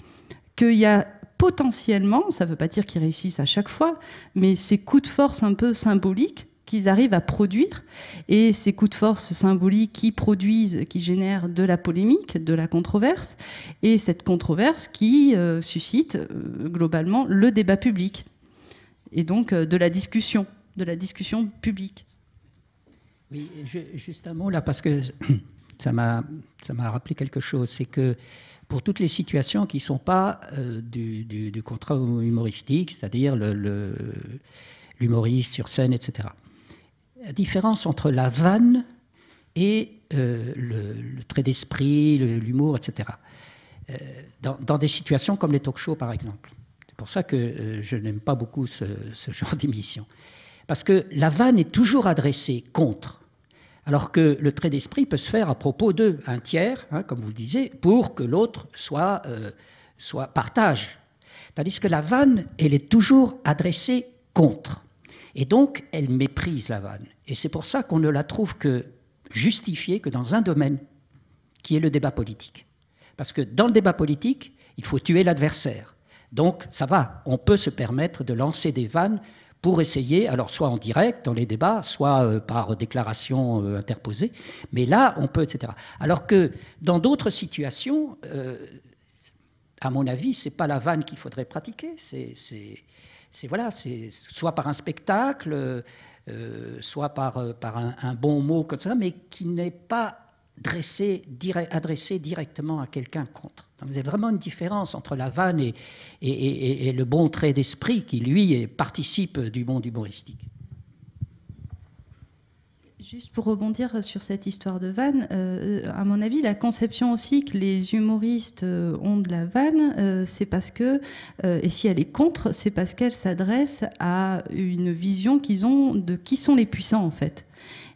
qu'il y a potentiellement, ça ne veut pas dire qu'ils réussissent à chaque fois, mais ces coups de force un peu symboliques qu'ils arrivent à produire. Et ces coups de force symboliques qui produisent, qui génèrent de la polémique, de la controverse, et cette controverse qui euh, suscite euh, globalement le débat public, et donc euh, de la discussion, de la discussion publique. Oui, juste un mot là, parce que *clears throat* ça m'a rappelé quelque chose, c'est que pour toutes les situations qui ne sont pas du, contrat humoristique, c'est-à-dire l'humoriste sur scène, etc la différence entre la vanne et euh, le, trait d'esprit, l'humour, etc. Euh, dans, des situations comme les talk-shows, par exemple. C'est pour ça que euh, je n'aime pas beaucoup ce, *laughs* genre d'émission. Parce que la vanne est toujours adressée contre, alors que le trait d'esprit peut se faire à propos d'eux, un tiers, hein, comme vous le disiez, pour que l'autre soit, soit partage. Tandis que la vanne, elle est toujours adressée contre. Et donc, elle méprise la vanne. Et c'est pour ça qu'on ne la trouve que justifiée que dans un domaine, qui est le débat politique. Parce que dans le débat politique, il faut tuer l'adversaire. Donc ça va, on peut se permettre de lancer des vannes pour essayer, alors soit en direct dans les débats, soit euh, par déclaration euh, interposée, mais là, on peut, etc. Alors que dans d'autres situations, euh, à mon avis, ce n'est pas la vanne qu'il faudrait pratiquer, c'est voilà, soit par un spectacle. Euh, soit par, euh, un, bon mot, comme ça, mais qui n'est pas dressé, adressé directement à quelqu'un contre. Donc il y a vraiment une différence entre la vanne et, et le bon trait d'esprit qui, lui, participe du monde humoristique. Juste pour rebondir sur cette histoire de vanne, euh, à mon avis, la conception aussi que les humoristes euh, ont de la vanne, euh, c'est parce que, et si elle est contre, c'est parce qu'elle s'adresse à une vision qu'ils ont de qui sont les puissants en fait.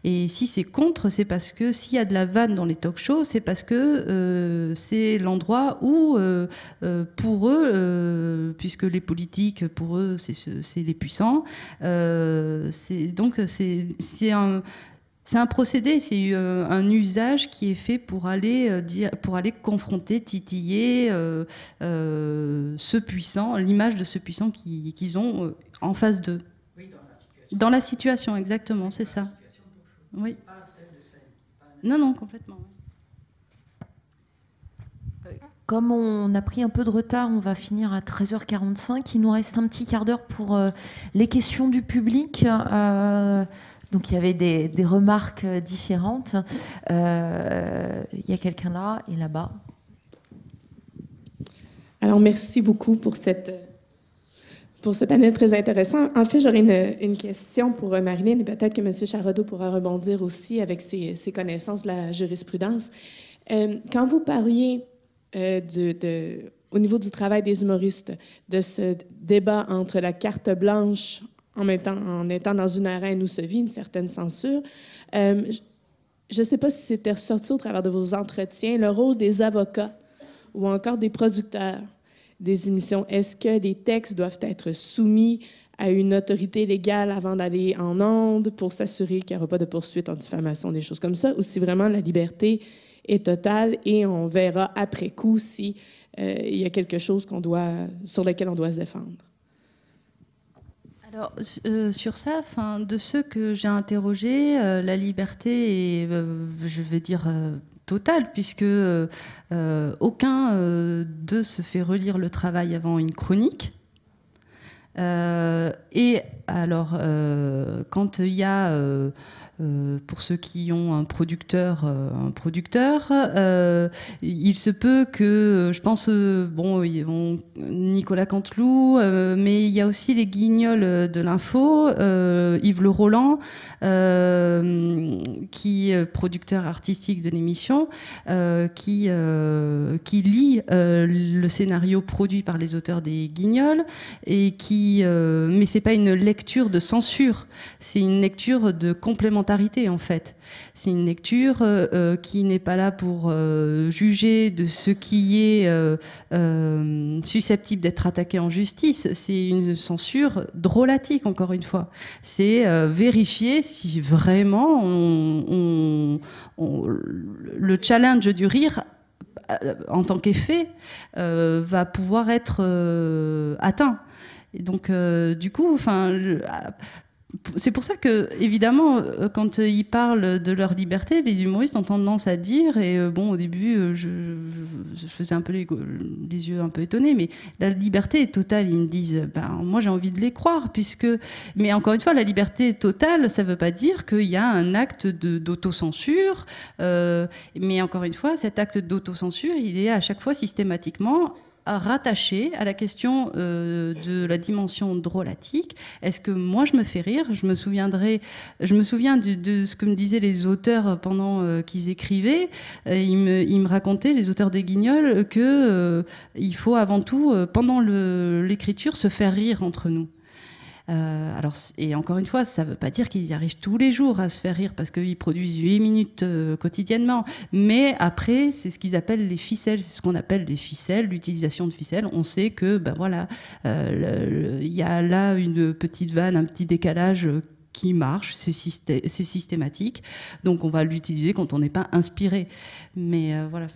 Et si c'est contre, c'est parce que s'il y a de la vanne dans les talk shows, c'est parce que euh, c'est l'endroit où, euh, euh, pour eux, puisque les politiques, pour eux, c'est les puissants, donc c'est un... C'est un procédé, c'est un usage qui est fait pour aller, pour aller confronter, titiller ce puissant, l'image de ce puissant qu'ils ont en face d'eux. dans, dans la situation, exactement, c'est ça. Oui. Non, non, complètement. Euh, comme on a pris un peu de retard, on va finir à 13h45. Il nous reste un petit quart d'heure pour euh, les questions du public. Euh, donc il y avait des, remarques différentes. il y a quelqu'un là et là-bas. Alors merci beaucoup pour cette pour ce panel très intéressant. En fait, j'aurais une, question pour Marine euh, Marilyn et peut-être que M. Charodeau pourra rebondir aussi avec ses, connaissances de la jurisprudence. Euh, quand vous parliez euh, de, au niveau du travail des humoristes, de ce débat entre la carte blanche en, même temps, en étant dans une arène où se vit une certaine censure, je ne sais pas si c'était ressorti au travers de vos entretiens, le rôle des avocats ou encore des producteurs des émissions. Est-ce que les textes doivent être soumis à une autorité légale avant d'aller en onde pour s'assurer qu'il n'y aura pas de poursuite en diffamation, des choses comme ça, ou si vraiment la liberté est totale et on verra après coup si euh, il y a quelque chose qu'on doit, sur lequel on doit se défendre. Alors euh, sur ça, de ceux que j'ai interrogés, euh, la liberté est, je vais dire puisque euh, euh, aucun euh, d'eux se fait relire le travail avant une chronique. et alors, quand il y a euh, pour ceux qui ont un producteur, euh, un producteur, euh, il se peut que, je pense, bon, Nicolas Canteloup, mais il y a aussi les guignols de l'info, Yves Le Roland, qui est producteur artistique de l'émission, qui qui lit le scénario produit par les auteurs des guignols et qui, mais c'est pas une lecture de censure, c'est une lecture de complémentarité en fait. C'est une lecture euh, euh, qui n'est pas là pour euh, juger de ce qui est susceptible d'être attaqué en justice. C'est une censure drôlatique encore une fois. C'est vérifier si vraiment le challenge du rire en tant qu'effet va pouvoir être atteint. donc, du coup, enfin, c'est pour ça que, évidemment, euh, quand ils parlent de leur liberté, les humoristes ont tendance à dire, et euh, bon, au début, euh, je, faisais un peu les, yeux un peu étonnés, mais la liberté est totale. Ils me disent, ben, moi j'ai envie de les croire, puisque. Mais encore une fois, la liberté totale, ça ne veut pas dire qu'il y a un acte d'autocensure. Euh, mais encore une fois, cet acte d'autocensure, il est à chaque fois systématiquement rattaché à la question euh, de la dimension drôlatique. Est-ce que moi je me fais rire Je me souviendrai, je me souviens de, ce que me disaient les auteurs pendant euh, qu'ils écrivaient. ils, me, racontaient, les auteurs des Guignols, que euh, il faut avant tout, pendant l'écriture, se faire rire entre nous. Euh, alors, et encore une fois, ça ne veut pas dire qu'ils y arrivent tous les jours à se faire rire parce qu'ils produisent 8 minutes euh, quotidiennement. Mais après, c'est ce qu'ils appellent les ficelles, c'est ce qu'on appelle les ficelles, l'utilisation de ficelles. On sait que, ben voilà, euh, il y a là une petite vanne, un petit décalage qui marche, c'est systématique. Donc on va l'utiliser quand on n'est pas inspiré. Mais voilà.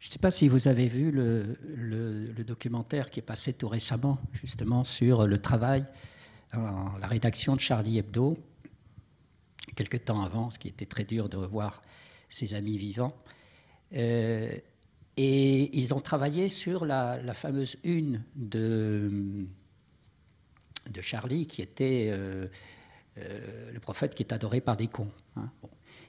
Je ne sais pas si vous avez vu le, le, documentaire qui est passé tout récemment, justement, sur le travail la rédaction de Charlie Hebdo, quelques temps avant, ce qui était très dur de revoir ses amis vivants. Euh, et ils ont travaillé sur la, fameuse une de, de, Charlie, qui était euh, euh, le prophète qui est adoré par des cons. Hein.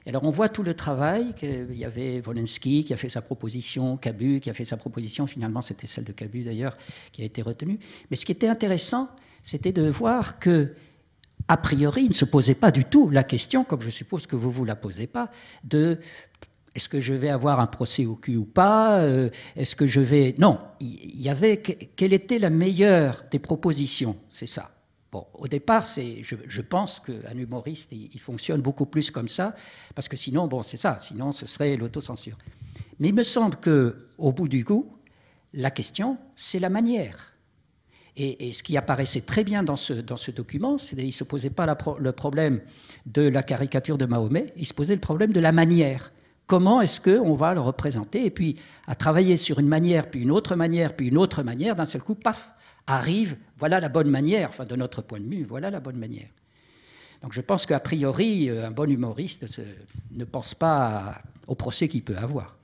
alors on voit tout le travail, il y avait Volensky qui a fait sa proposition, Cabu qui a fait sa proposition, finalement c'était celle de Cabu d'ailleurs qui a été retenue. Mais ce qui était intéressant, c'était de voir que, a priori, il ne se posait pas du tout la question, comme je suppose que vous ne vous la posez pas, de est-ce que je vais avoir un procès au cul ou pas euh, Est-ce que je vais... Non, il y avait... Quelle était la meilleure des propositions C'est ça. Bon, au départ, c'est, je, pense qu'un humoriste, il, fonctionne beaucoup plus comme ça, parce que sinon, bon, c'est ça, sinon ce serait l'autocensure. Mais il me semble que, au bout du coup, la question, c'est la manière. Et, ce qui apparaissait très bien dans ce, dans ce document, c'est qu'il ne se posait pas le problème de la caricature de Mahomet, il se posait le problème de la manière. Comment est-ce qu'on va le représenter Et puis, à travailler sur une manière, puis une autre manière, puis une autre manière, d'un seul coup, paf, arrive, voilà la bonne manière, enfin de notre point de vue, voilà la bonne manière. Donc je pense qu'a priori, euh, un bon humoriste ne pense pas au procès qu'il peut avoir.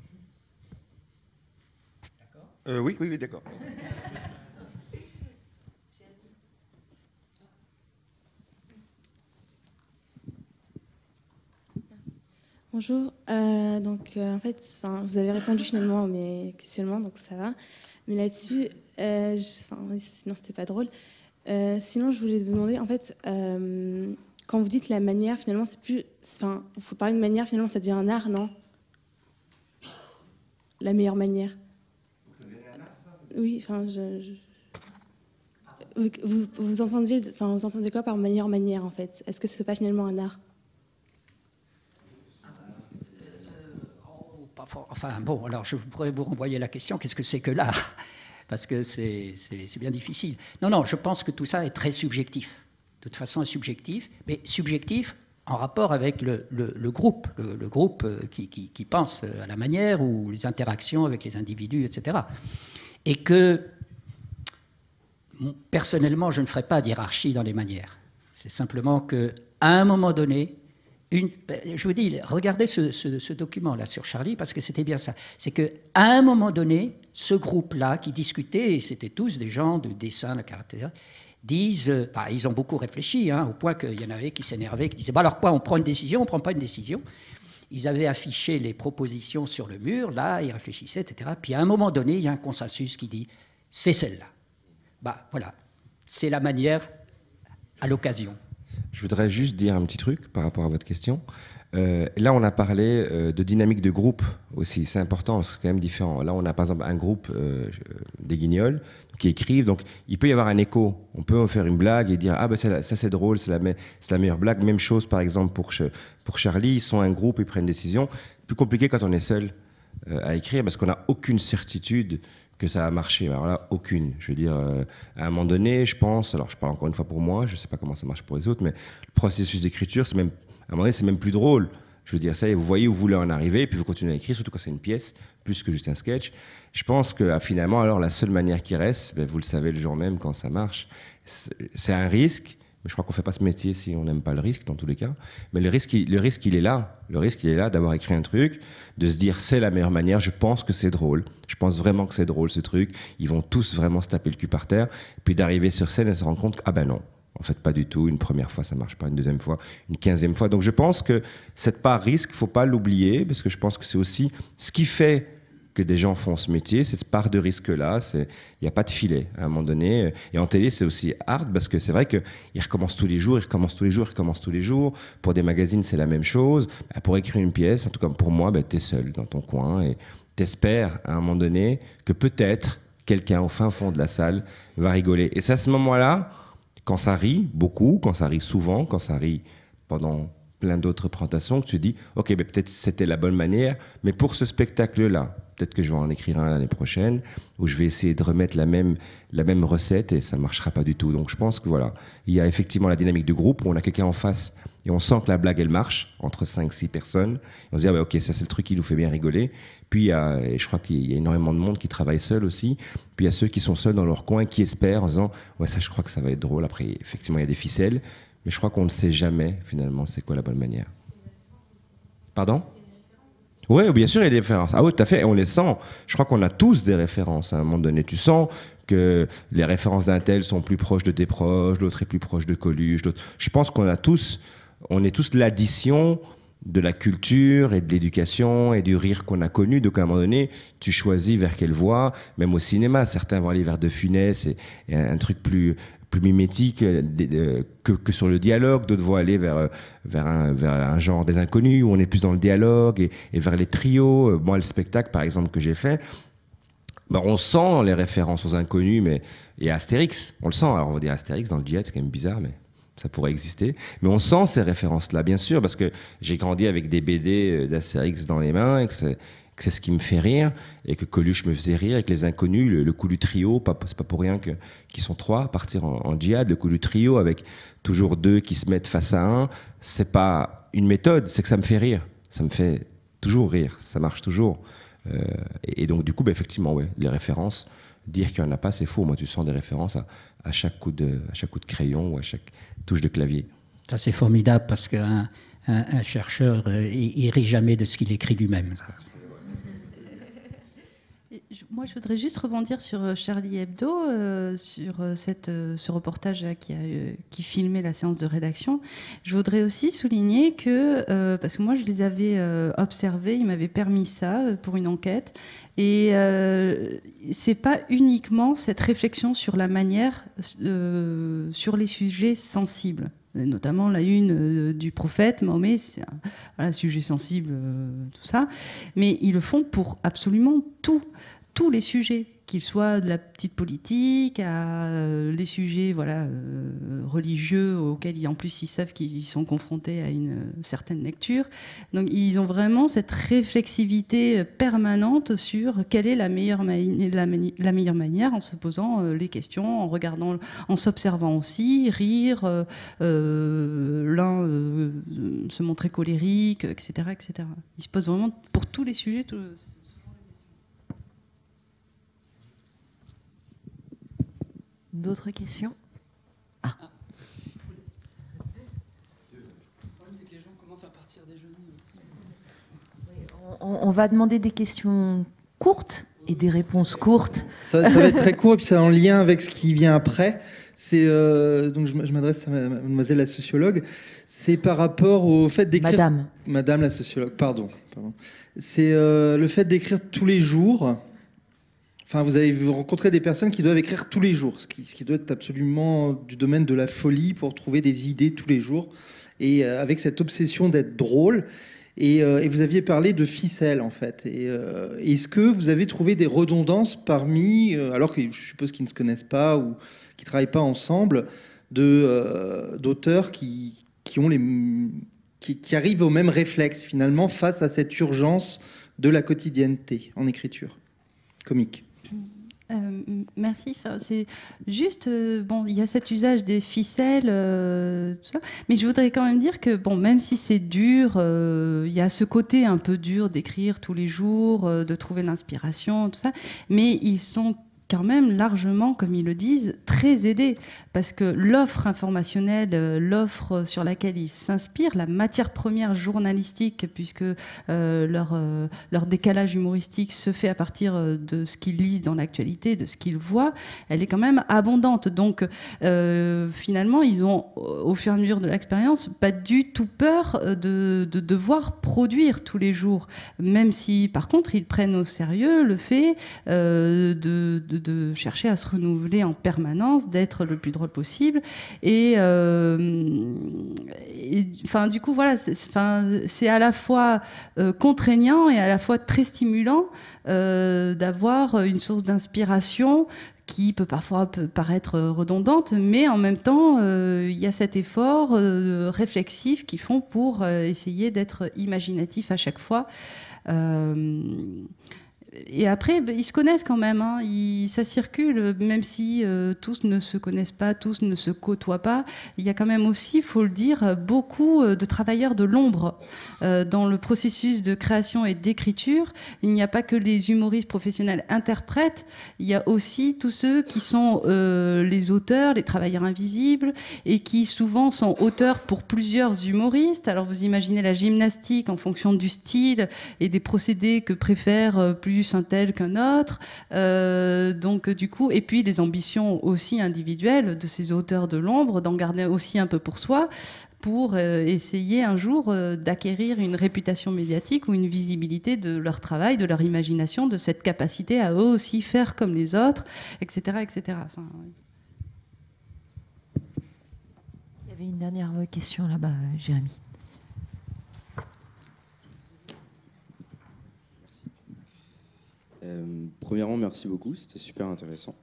Euh, oui, oui, oui d'accord. Bonjour. Euh, donc, euh, en fait, vous avez répondu finalement à mes questionnements, donc ça va. Mais là-dessus, euh, sinon, c'était pas drôle. sinon, je voulais vous demander, en fait, quand vous dites la manière, finalement, c'est plus. Enfin, vous parlez de manière, finalement, ça devient un art, non La meilleure manière. Vous oui, enfin, Vous, enfin, vous entendez quoi par meilleure manière, en fait Est-ce que c'est pas finalement un art Enfin bon, alors je pourrais vous renvoyer la question, qu'est-ce que c'est que là, *laughs* Parce que c'est bien difficile. Non, non, je pense que tout ça est très subjectif. De toute façon, subjectif, mais subjectif en rapport avec le, groupe, le, groupe euh, qui, pense euh, à la manière ou les interactions avec les individus, etc. Et que, personnellement, je ne ferai pas d'hierarchie dans les manières. C'est simplement que, à un moment donné, ben, je vous dis, regardez ce, document-là sur Charlie, parce que c'était bien ça. C'est qu'à un moment donné, ce groupe-là qui discutait, et c'était tous des gens de dessin, de caractère, disent, euh, bah, ils ont beaucoup réfléchi, hein, au point qu'il y en avait qui s'énervaient, qui disaient, bah, alors quoi, on prend une décision, on ne prend pas une décision. Ils avaient affiché les propositions sur le mur, là, ils réfléchissaient, etc. Puis à un moment donné, il y a un consensus qui dit, c'est celle-là. Bah voilà, c'est la manière à l'occasion. Je voudrais juste dire un petit truc par rapport à votre question. Euh, là, on a parlé euh, de dynamique de groupe aussi. C'est important, c'est quand même différent. Là, on a par exemple un groupe euh, des guignols qui écrivent. Donc, il peut y avoir un écho. On peut faire une blague et dire Ah, ben ça, c'est drôle, c'est la, meilleure blague. Même chose, par exemple, pour, pour Charlie. Ils sont un groupe, ils prennent une décision. Plus compliqué quand on est seul à écrire parce qu'on n'a aucune certitude que ça a marché. Alors là, aucune. Je veux dire, euh, à un moment donné, je pense, alors je parle encore une fois pour moi, je sais pas comment ça marche pour les autres, mais le processus d'écriture, c'est même, à un moment donné, c'est même plus drôle. Je veux dire, ça et vous voyez où vous voulez en arriver, puis vous continuez à écrire, surtout quand c'est une pièce, plus que juste un sketch. Je pense que ah, finalement, alors la seule manière qui reste, ben, vous le savez le jour même quand ça marche, c'est un risque, mais je crois qu'on fait pas ce métier si on n'aime pas le risque, dans tous les cas. Mais le risque, le risque, il est là. Le risque, il est là d'avoir écrit un truc, de se dire c'est la meilleure manière. Je pense que c'est drôle. Je pense vraiment que c'est drôle ce truc. Ils vont tous vraiment se taper le cul par terre. Puis d'arriver sur scène et se rendre compte ah ben non, en fait, pas du tout. Une première fois, ça marche pas. Une deuxième fois, une quinzième fois. Donc, je pense que cette part risque, faut pas l'oublier, parce que je pense que c'est aussi ce qui fait que des gens font ce métier, c'est part de risque-là, il n'y a pas de filet à un moment donné. Et en télé, c'est aussi hard parce que c'est vrai il recommence tous les jours, il recommence tous les jours, il recommencent tous les jours. Pour des magazines, c'est la même chose. Bah, pour écrire une pièce, en tout cas pour moi, bah, tu es seul dans ton coin et espères à un moment donné que peut-être quelqu'un au fin fond de la salle va rigoler. Et c'est à ce moment-là, quand ça rit beaucoup, quand ça rit souvent, quand ça rit pendant plein d'autres présentations, que tu dis, ok, peut-être c'était la bonne manière, mais pour ce spectacle-là, peut-être que je vais en écrire un l'année prochaine, où je vais essayer de remettre la même, la même recette et ça ne marchera pas du tout. Donc je pense que voilà, il y a effectivement la dynamique du groupe où on a quelqu'un en face et on sent que la blague elle marche entre 5-6 personnes. on se dit, ah ok, ça c'est le truc qui nous fait bien rigoler. Puis je crois qu'il y a énormément de monde qui travaille seul aussi. Puis il y a ceux qui sont seuls dans leur coin qui espèrent en disant, ouais, ça je crois que ça va être drôle. Après, effectivement, il y a des ficelles, mais je crois qu'on ne sait jamais finalement c'est quoi la bonne manière. Pardon oui, bien sûr, il y a des références. Ah oui, tout à fait, et on les sent. Je crois qu'on a tous des références hein, à un moment donné. Tu sens que les références d'un tel sont plus proches de tes proches, l'autre est plus proche de Coluche. Je pense qu'on a tous, on est tous l'addition de la culture et de l'éducation et du rire qu'on a connu. Donc à un moment donné, tu choisis vers quelle voie. Même au cinéma, certains vont aller vers De Funès et un truc plus plus mimétique euh, euh, que, que sur le dialogue. D'autres vont aller vers, euh, vers, un, vers un genre des inconnus, où on est plus dans le dialogue, et, vers les trios. Moi, le spectacle, par exemple, que j'ai fait, ben, on sent les références aux inconnus, mais et à Astérix, on le sent. Alors on va dire Astérix dans le jet, c'est quand même bizarre, mais ça pourrait exister. Mais on sent ces références-là, bien sûr, parce que j'ai grandi avec des BD d'Astérix dans les mains et que c'est c'est ce qui me fait rire, et que Coluche me faisait rire, et que les inconnus, le, coup du trio, pas, c'est pas pour rien que qu'ils sont trois à partir en, djihad, le coup du trio avec toujours deux qui se mettent face à un, c'est pas une méthode, c'est que ça me fait rire, ça me fait toujours rire, ça marche toujours. Euh, et, donc du coup, bah, effectivement, les références, dire qu'il n'y en a pas, c'est faux. Moi, tu sens des références à, chaque coup de, crayon ou à chaque touche de clavier. Ça, c'est formidable parce qu'un un, chercheur, euh, il rit jamais de ce qu'il écrit lui-même. Moi, je voudrais juste rebondir sur euh, Charlie Hebdo, euh, sur euh, cette, ce reportage -là qui, a, qui filmait la séance de rédaction. Je voudrais aussi souligner que, parce que moi, je les avais observés, ils m'avaient permis ça pour une enquête, et ce c'est pas uniquement cette réflexion sur la manière, sur les sujets sensibles, notamment la une du prophète Mahomet, un, sujet sensible, tout ça. Mais ils le font pour absolument tout tous les sujets, qu'ils soient de la petite politique à euh, les sujets voilà, euh, religieux auxquels en plus ils savent qu'ils sont confrontés à une euh, certaine lecture. Donc ils ont vraiment cette réflexivité permanente sur quelle est la meilleure, meilleure manière en se posant les questions, en regardant, en s'observant aussi, rire, l'un se montrer colérique, etc., etc. Ils se posent vraiment pour tous les sujets. D'autres questions On, va demander des questions courtes et des réponses courtes. Ça, va être très court et puis c'est en lien avec ce qui vient après. Euh, donc je, m'adresse à mademoiselle la sociologue. C'est par rapport au fait d'écrire. Madame. Madame la sociologue. Pardon. C'est euh, le fait d'écrire tous les jours Enfin, vous avez rencontré des personnes qui doivent écrire tous les jours, ce qui, doit être absolument du domaine de la folie pour trouver des idées tous les jours, et euh, avec cette obsession d'être drôle. Et, euh, vous aviez parlé de ficelles, en fait. Euh, est-ce que vous avez trouvé des redondances parmi, alors que je suppose qu'ils ne se connaissent pas ou qu'ils ne travaillent pas ensemble, de, d'auteurs qui, qui, qui arrivent au même réflexe, finalement, face à cette urgence de la quotidienneté en écriture comique euh, merci. c'est juste, euh, bon, il y a cet usage des ficelles, euh, ça. Mais je voudrais quand même dire que, bon, même si c'est dur, il y a ce côté un peu dur d'écrire tous les jours, de trouver l'inspiration, tout ça. Mais ils sont quand même largement, comme ils le disent, très aidés, parce que l'offre informationnelle, euh, l'offre sur laquelle ils s'inspirent, la matière première journalistique, puisque euh, leur, euh, leur décalage humoristique se fait à partir de ce qu'ils lisent dans l'actualité, de ce qu'ils voient, elle est quand même abondante. Donc finalement, ils ont, au fur et à mesure de l'expérience, pas du tout peur de, devoir produire tous les jours, même si par contre, ils prennent au sérieux le fait de de, chercher à se renouveler en permanence, d'être le plus drôle possible. Et, euh, enfin, du coup, voilà, c'est à la fois euh, contraignant et à la fois très stimulant euh, d'avoir une source d'inspiration qui peut parfois paraître redondante, mais en même temps, il y a cet effort réflexif qu'ils font pour essayer d'être imaginatif à chaque fois et après, ben, ils se connaissent quand même, hein. ça circule, même si euh, tous ne se connaissent pas, tous ne se côtoient pas. Il y a quand même aussi, il faut le dire, beaucoup euh, de travailleurs de l'ombre euh, dans le processus de création et d'écriture. Il n'y a pas que les humoristes professionnels interprètes, il y a aussi tous ceux qui sont les auteurs, les travailleurs invisibles, et qui souvent sont auteurs pour plusieurs humoristes. Alors vous imaginez la gymnastique en fonction du style et des procédés que préfèrent plus un tel qu'un autre. Euh, donc du coup, et puis les ambitions aussi individuelles de ces auteurs de l'ombre, d'en garder aussi un peu pour soi pour euh, essayer un jour euh, d'acquérir une réputation médiatique ou une visibilité de leur travail, de leur imagination, de cette capacité à eux aussi faire comme les autres, etc. etc. Il y avait une dernière question là-bas, Jérémy. Euh, premièrement, merci beaucoup, c'était super intéressant.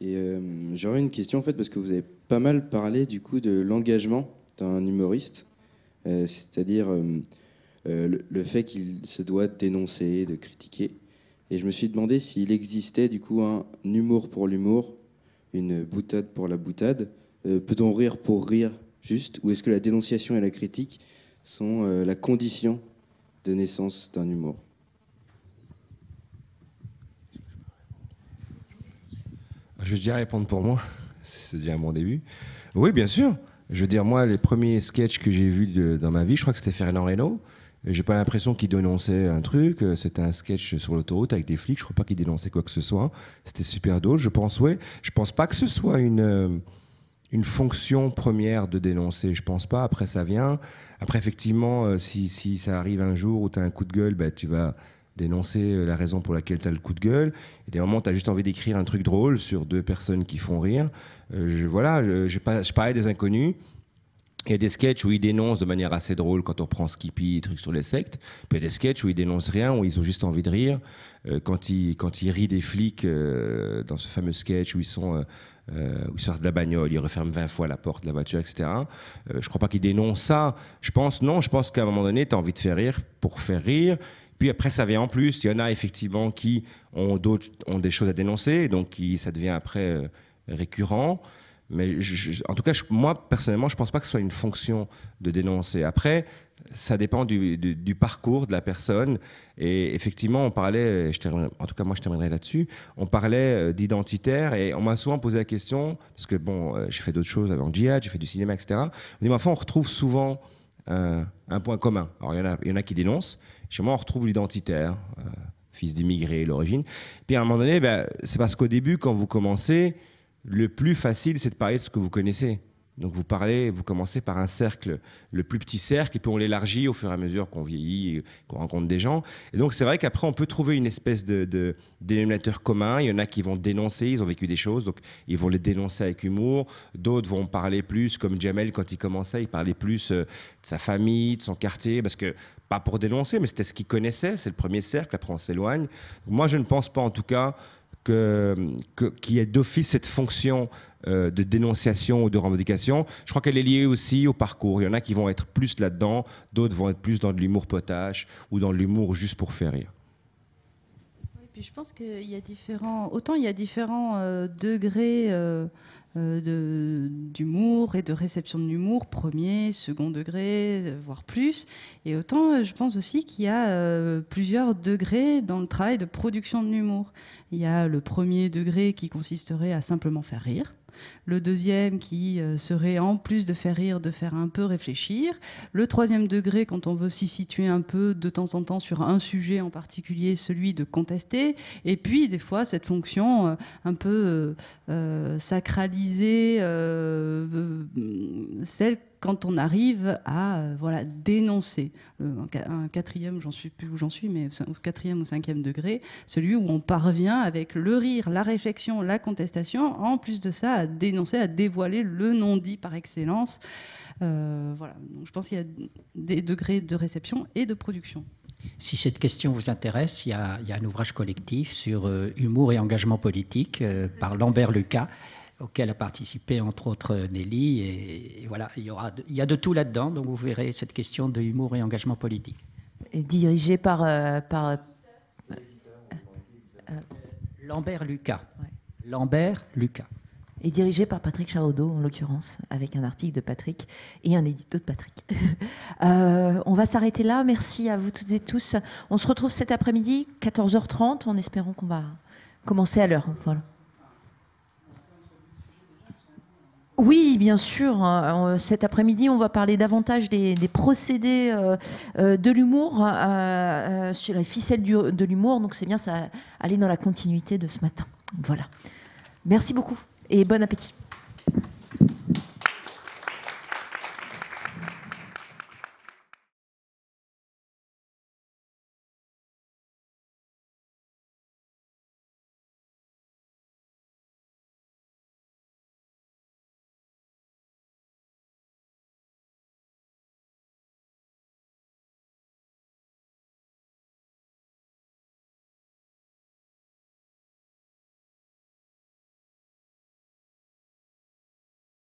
Et euh, j'aurais une question en fait parce que vous avez pas mal parlé du coup de l'engagement d'un humoriste, euh, c'est-à-dire le, fait qu'il se doit dénoncer, de critiquer. Et je me suis demandé s'il existait du coup un humour pour l'humour, une boutade pour la boutade. Peut-on rire pour rire juste Ou est-ce que la dénonciation et la critique sont la condition de naissance d'un humour je vais déjà répondre pour moi. *laughs* C'est déjà mon début. Oui, bien sûr. Je veux dire, moi, les premiers sketchs que j'ai vus dans ma vie, je crois que c'était Fernand Je J'ai pas l'impression qu'il dénonçait un truc. Euh, c'était un sketch sur l'autoroute avec des flics. Je ne crois pas qu'il dénonçait quoi que ce soit. Hein. C'était super drôle, je pense, oui. Je pense pas que ce soit une, euh, une fonction première de dénoncer. Je pense pas. Après, ça vient. Après, effectivement, euh, si, ça arrive un jour où tu as un coup de gueule, bah, tu vas d'énoncer euh, la raison pour laquelle tu as le coup de gueule. Et des moments, tu as juste envie d'écrire un truc drôle sur deux personnes qui font rire. Euh, je, voilà, je, je parlais des inconnus. Il y a des sketchs où ils dénoncent de manière assez drôle quand on prend Skippy et trucs sur les sectes. il y a des sketchs où ils dénoncent rien, où ils ont juste envie de rire. Euh, quand, ils, quand ils rient des flics dans ce fameux sketch où ils sont. ils sortent de la bagnole, ils referment 20 fois la porte de la voiture, etc. Je ne crois pas qu'ils dénoncent ça. Je pense, non, je pense qu'à un moment donné, tu as envie de faire rire pour faire rire. Puis après, ça vient en plus. Il y en a effectivement qui ont, d'autres, ont des choses à dénoncer, donc qui, ça devient après euh, récurrent. Mais en tout cas, moi, personnellement, je ne pense pas que ce soit une fonction de dénoncer. Après, ça dépend du, parcours de la personne. Et effectivement, on parlait, en tout cas, moi, je terminerai là-dessus. On parlait euh, d'identitaire et on m'a souvent posé la question, parce que bon, euh, j'ai fait d'autres choses avant Djihad, j'ai fait du cinéma, etc. On dit, mais enfin, on retrouve souvent un, un point commun. Alors, il y, en a, il y en a qui dénoncent, chez moi, on retrouve l'identitaire, euh, fils d'immigrés, l'origine. Puis à un moment donné, ben, c'est parce qu'au début, quand vous commencez, le plus facile, c'est de parler de ce que vous connaissez. Donc vous parlez, vous commencez par un cercle, le plus petit cercle, et puis on l'élargit au fur et à mesure qu'on vieillit, qu'on rencontre des gens. Et donc c'est vrai qu'après on peut trouver une espèce de, dénominateur commun. Il y en a qui vont dénoncer, ils ont vécu des choses, donc ils vont les dénoncer avec humour. D'autres vont parler plus, comme Jamel quand il commençait, il parlait plus euh, de sa famille, de son quartier, parce que pas pour dénoncer, mais c'était ce qu'il connaissait. C'est le premier cercle. Après on s'éloigne. Moi je ne pense pas en tout cas que, qui est d'office cette fonction euh, de dénonciation ou de revendication. Je crois qu'elle est liée aussi au parcours. Il y en a qui vont être plus là-dedans, d'autres vont être plus dans de l'humour potache ou dans de l'humour juste pour faire rire. Oui, puis je pense qu'il y a différents, autant il y a différents euh, degrés. Euh, euh, d'humour et de réception de l'humour, premier, second degré, voire plus. Et autant, euh, je pense aussi qu'il y a euh, plusieurs degrés dans le travail de production de l'humour. Il y a le premier degré qui consisterait à simplement faire rire le deuxième qui euh, serait en plus de faire rire, de faire un peu réfléchir, le troisième degré quand on veut s'y situer un peu de temps en temps sur un sujet en particulier, celui de contester, et puis des fois cette fonction euh, un peu euh, sacralisée, celle quand on arrive à euh, voilà, dénoncer, euh, un, quatrième, j'en suis plus où j'en suis, mais au quatrième ou cinquième degré, celui où on parvient avec le rire, la réflexion, la contestation, en plus de ça, à dénoncer, à dévoiler le non-dit par excellence. Euh, voilà. Donc, je pense qu'il y a des degrés de réception et de production. Si cette question vous intéresse, il y a, un ouvrage collectif sur humour et engagement politique par Lambert Lucas auquel a participé entre autres Nelly. Et, voilà, il y, aura il y a de tout là-dedans, donc vous verrez cette question de humour et engagement politique. Et dirigé par, euh, par euh, euh, Lambert Lucas. Lambert Lucas. Et dirigé par Patrick Charaudot, en l'occurrence, avec un article de Patrick et un édito de Patrick. *laughs* on va s'arrêter là. Merci à vous toutes et tous. On se retrouve cet après-midi, 14h30, en espérant qu'on va commencer à l'heure. Voilà. Oui, bien sûr. Hein. Euh, cet après-midi, on va parler davantage des, procédés euh, euh, de l'humour, sur les ficelles de l'humour. Donc c'est bien, ça aller dans la continuité de ce matin. Voilà. Merci beaucoup et bon appétit.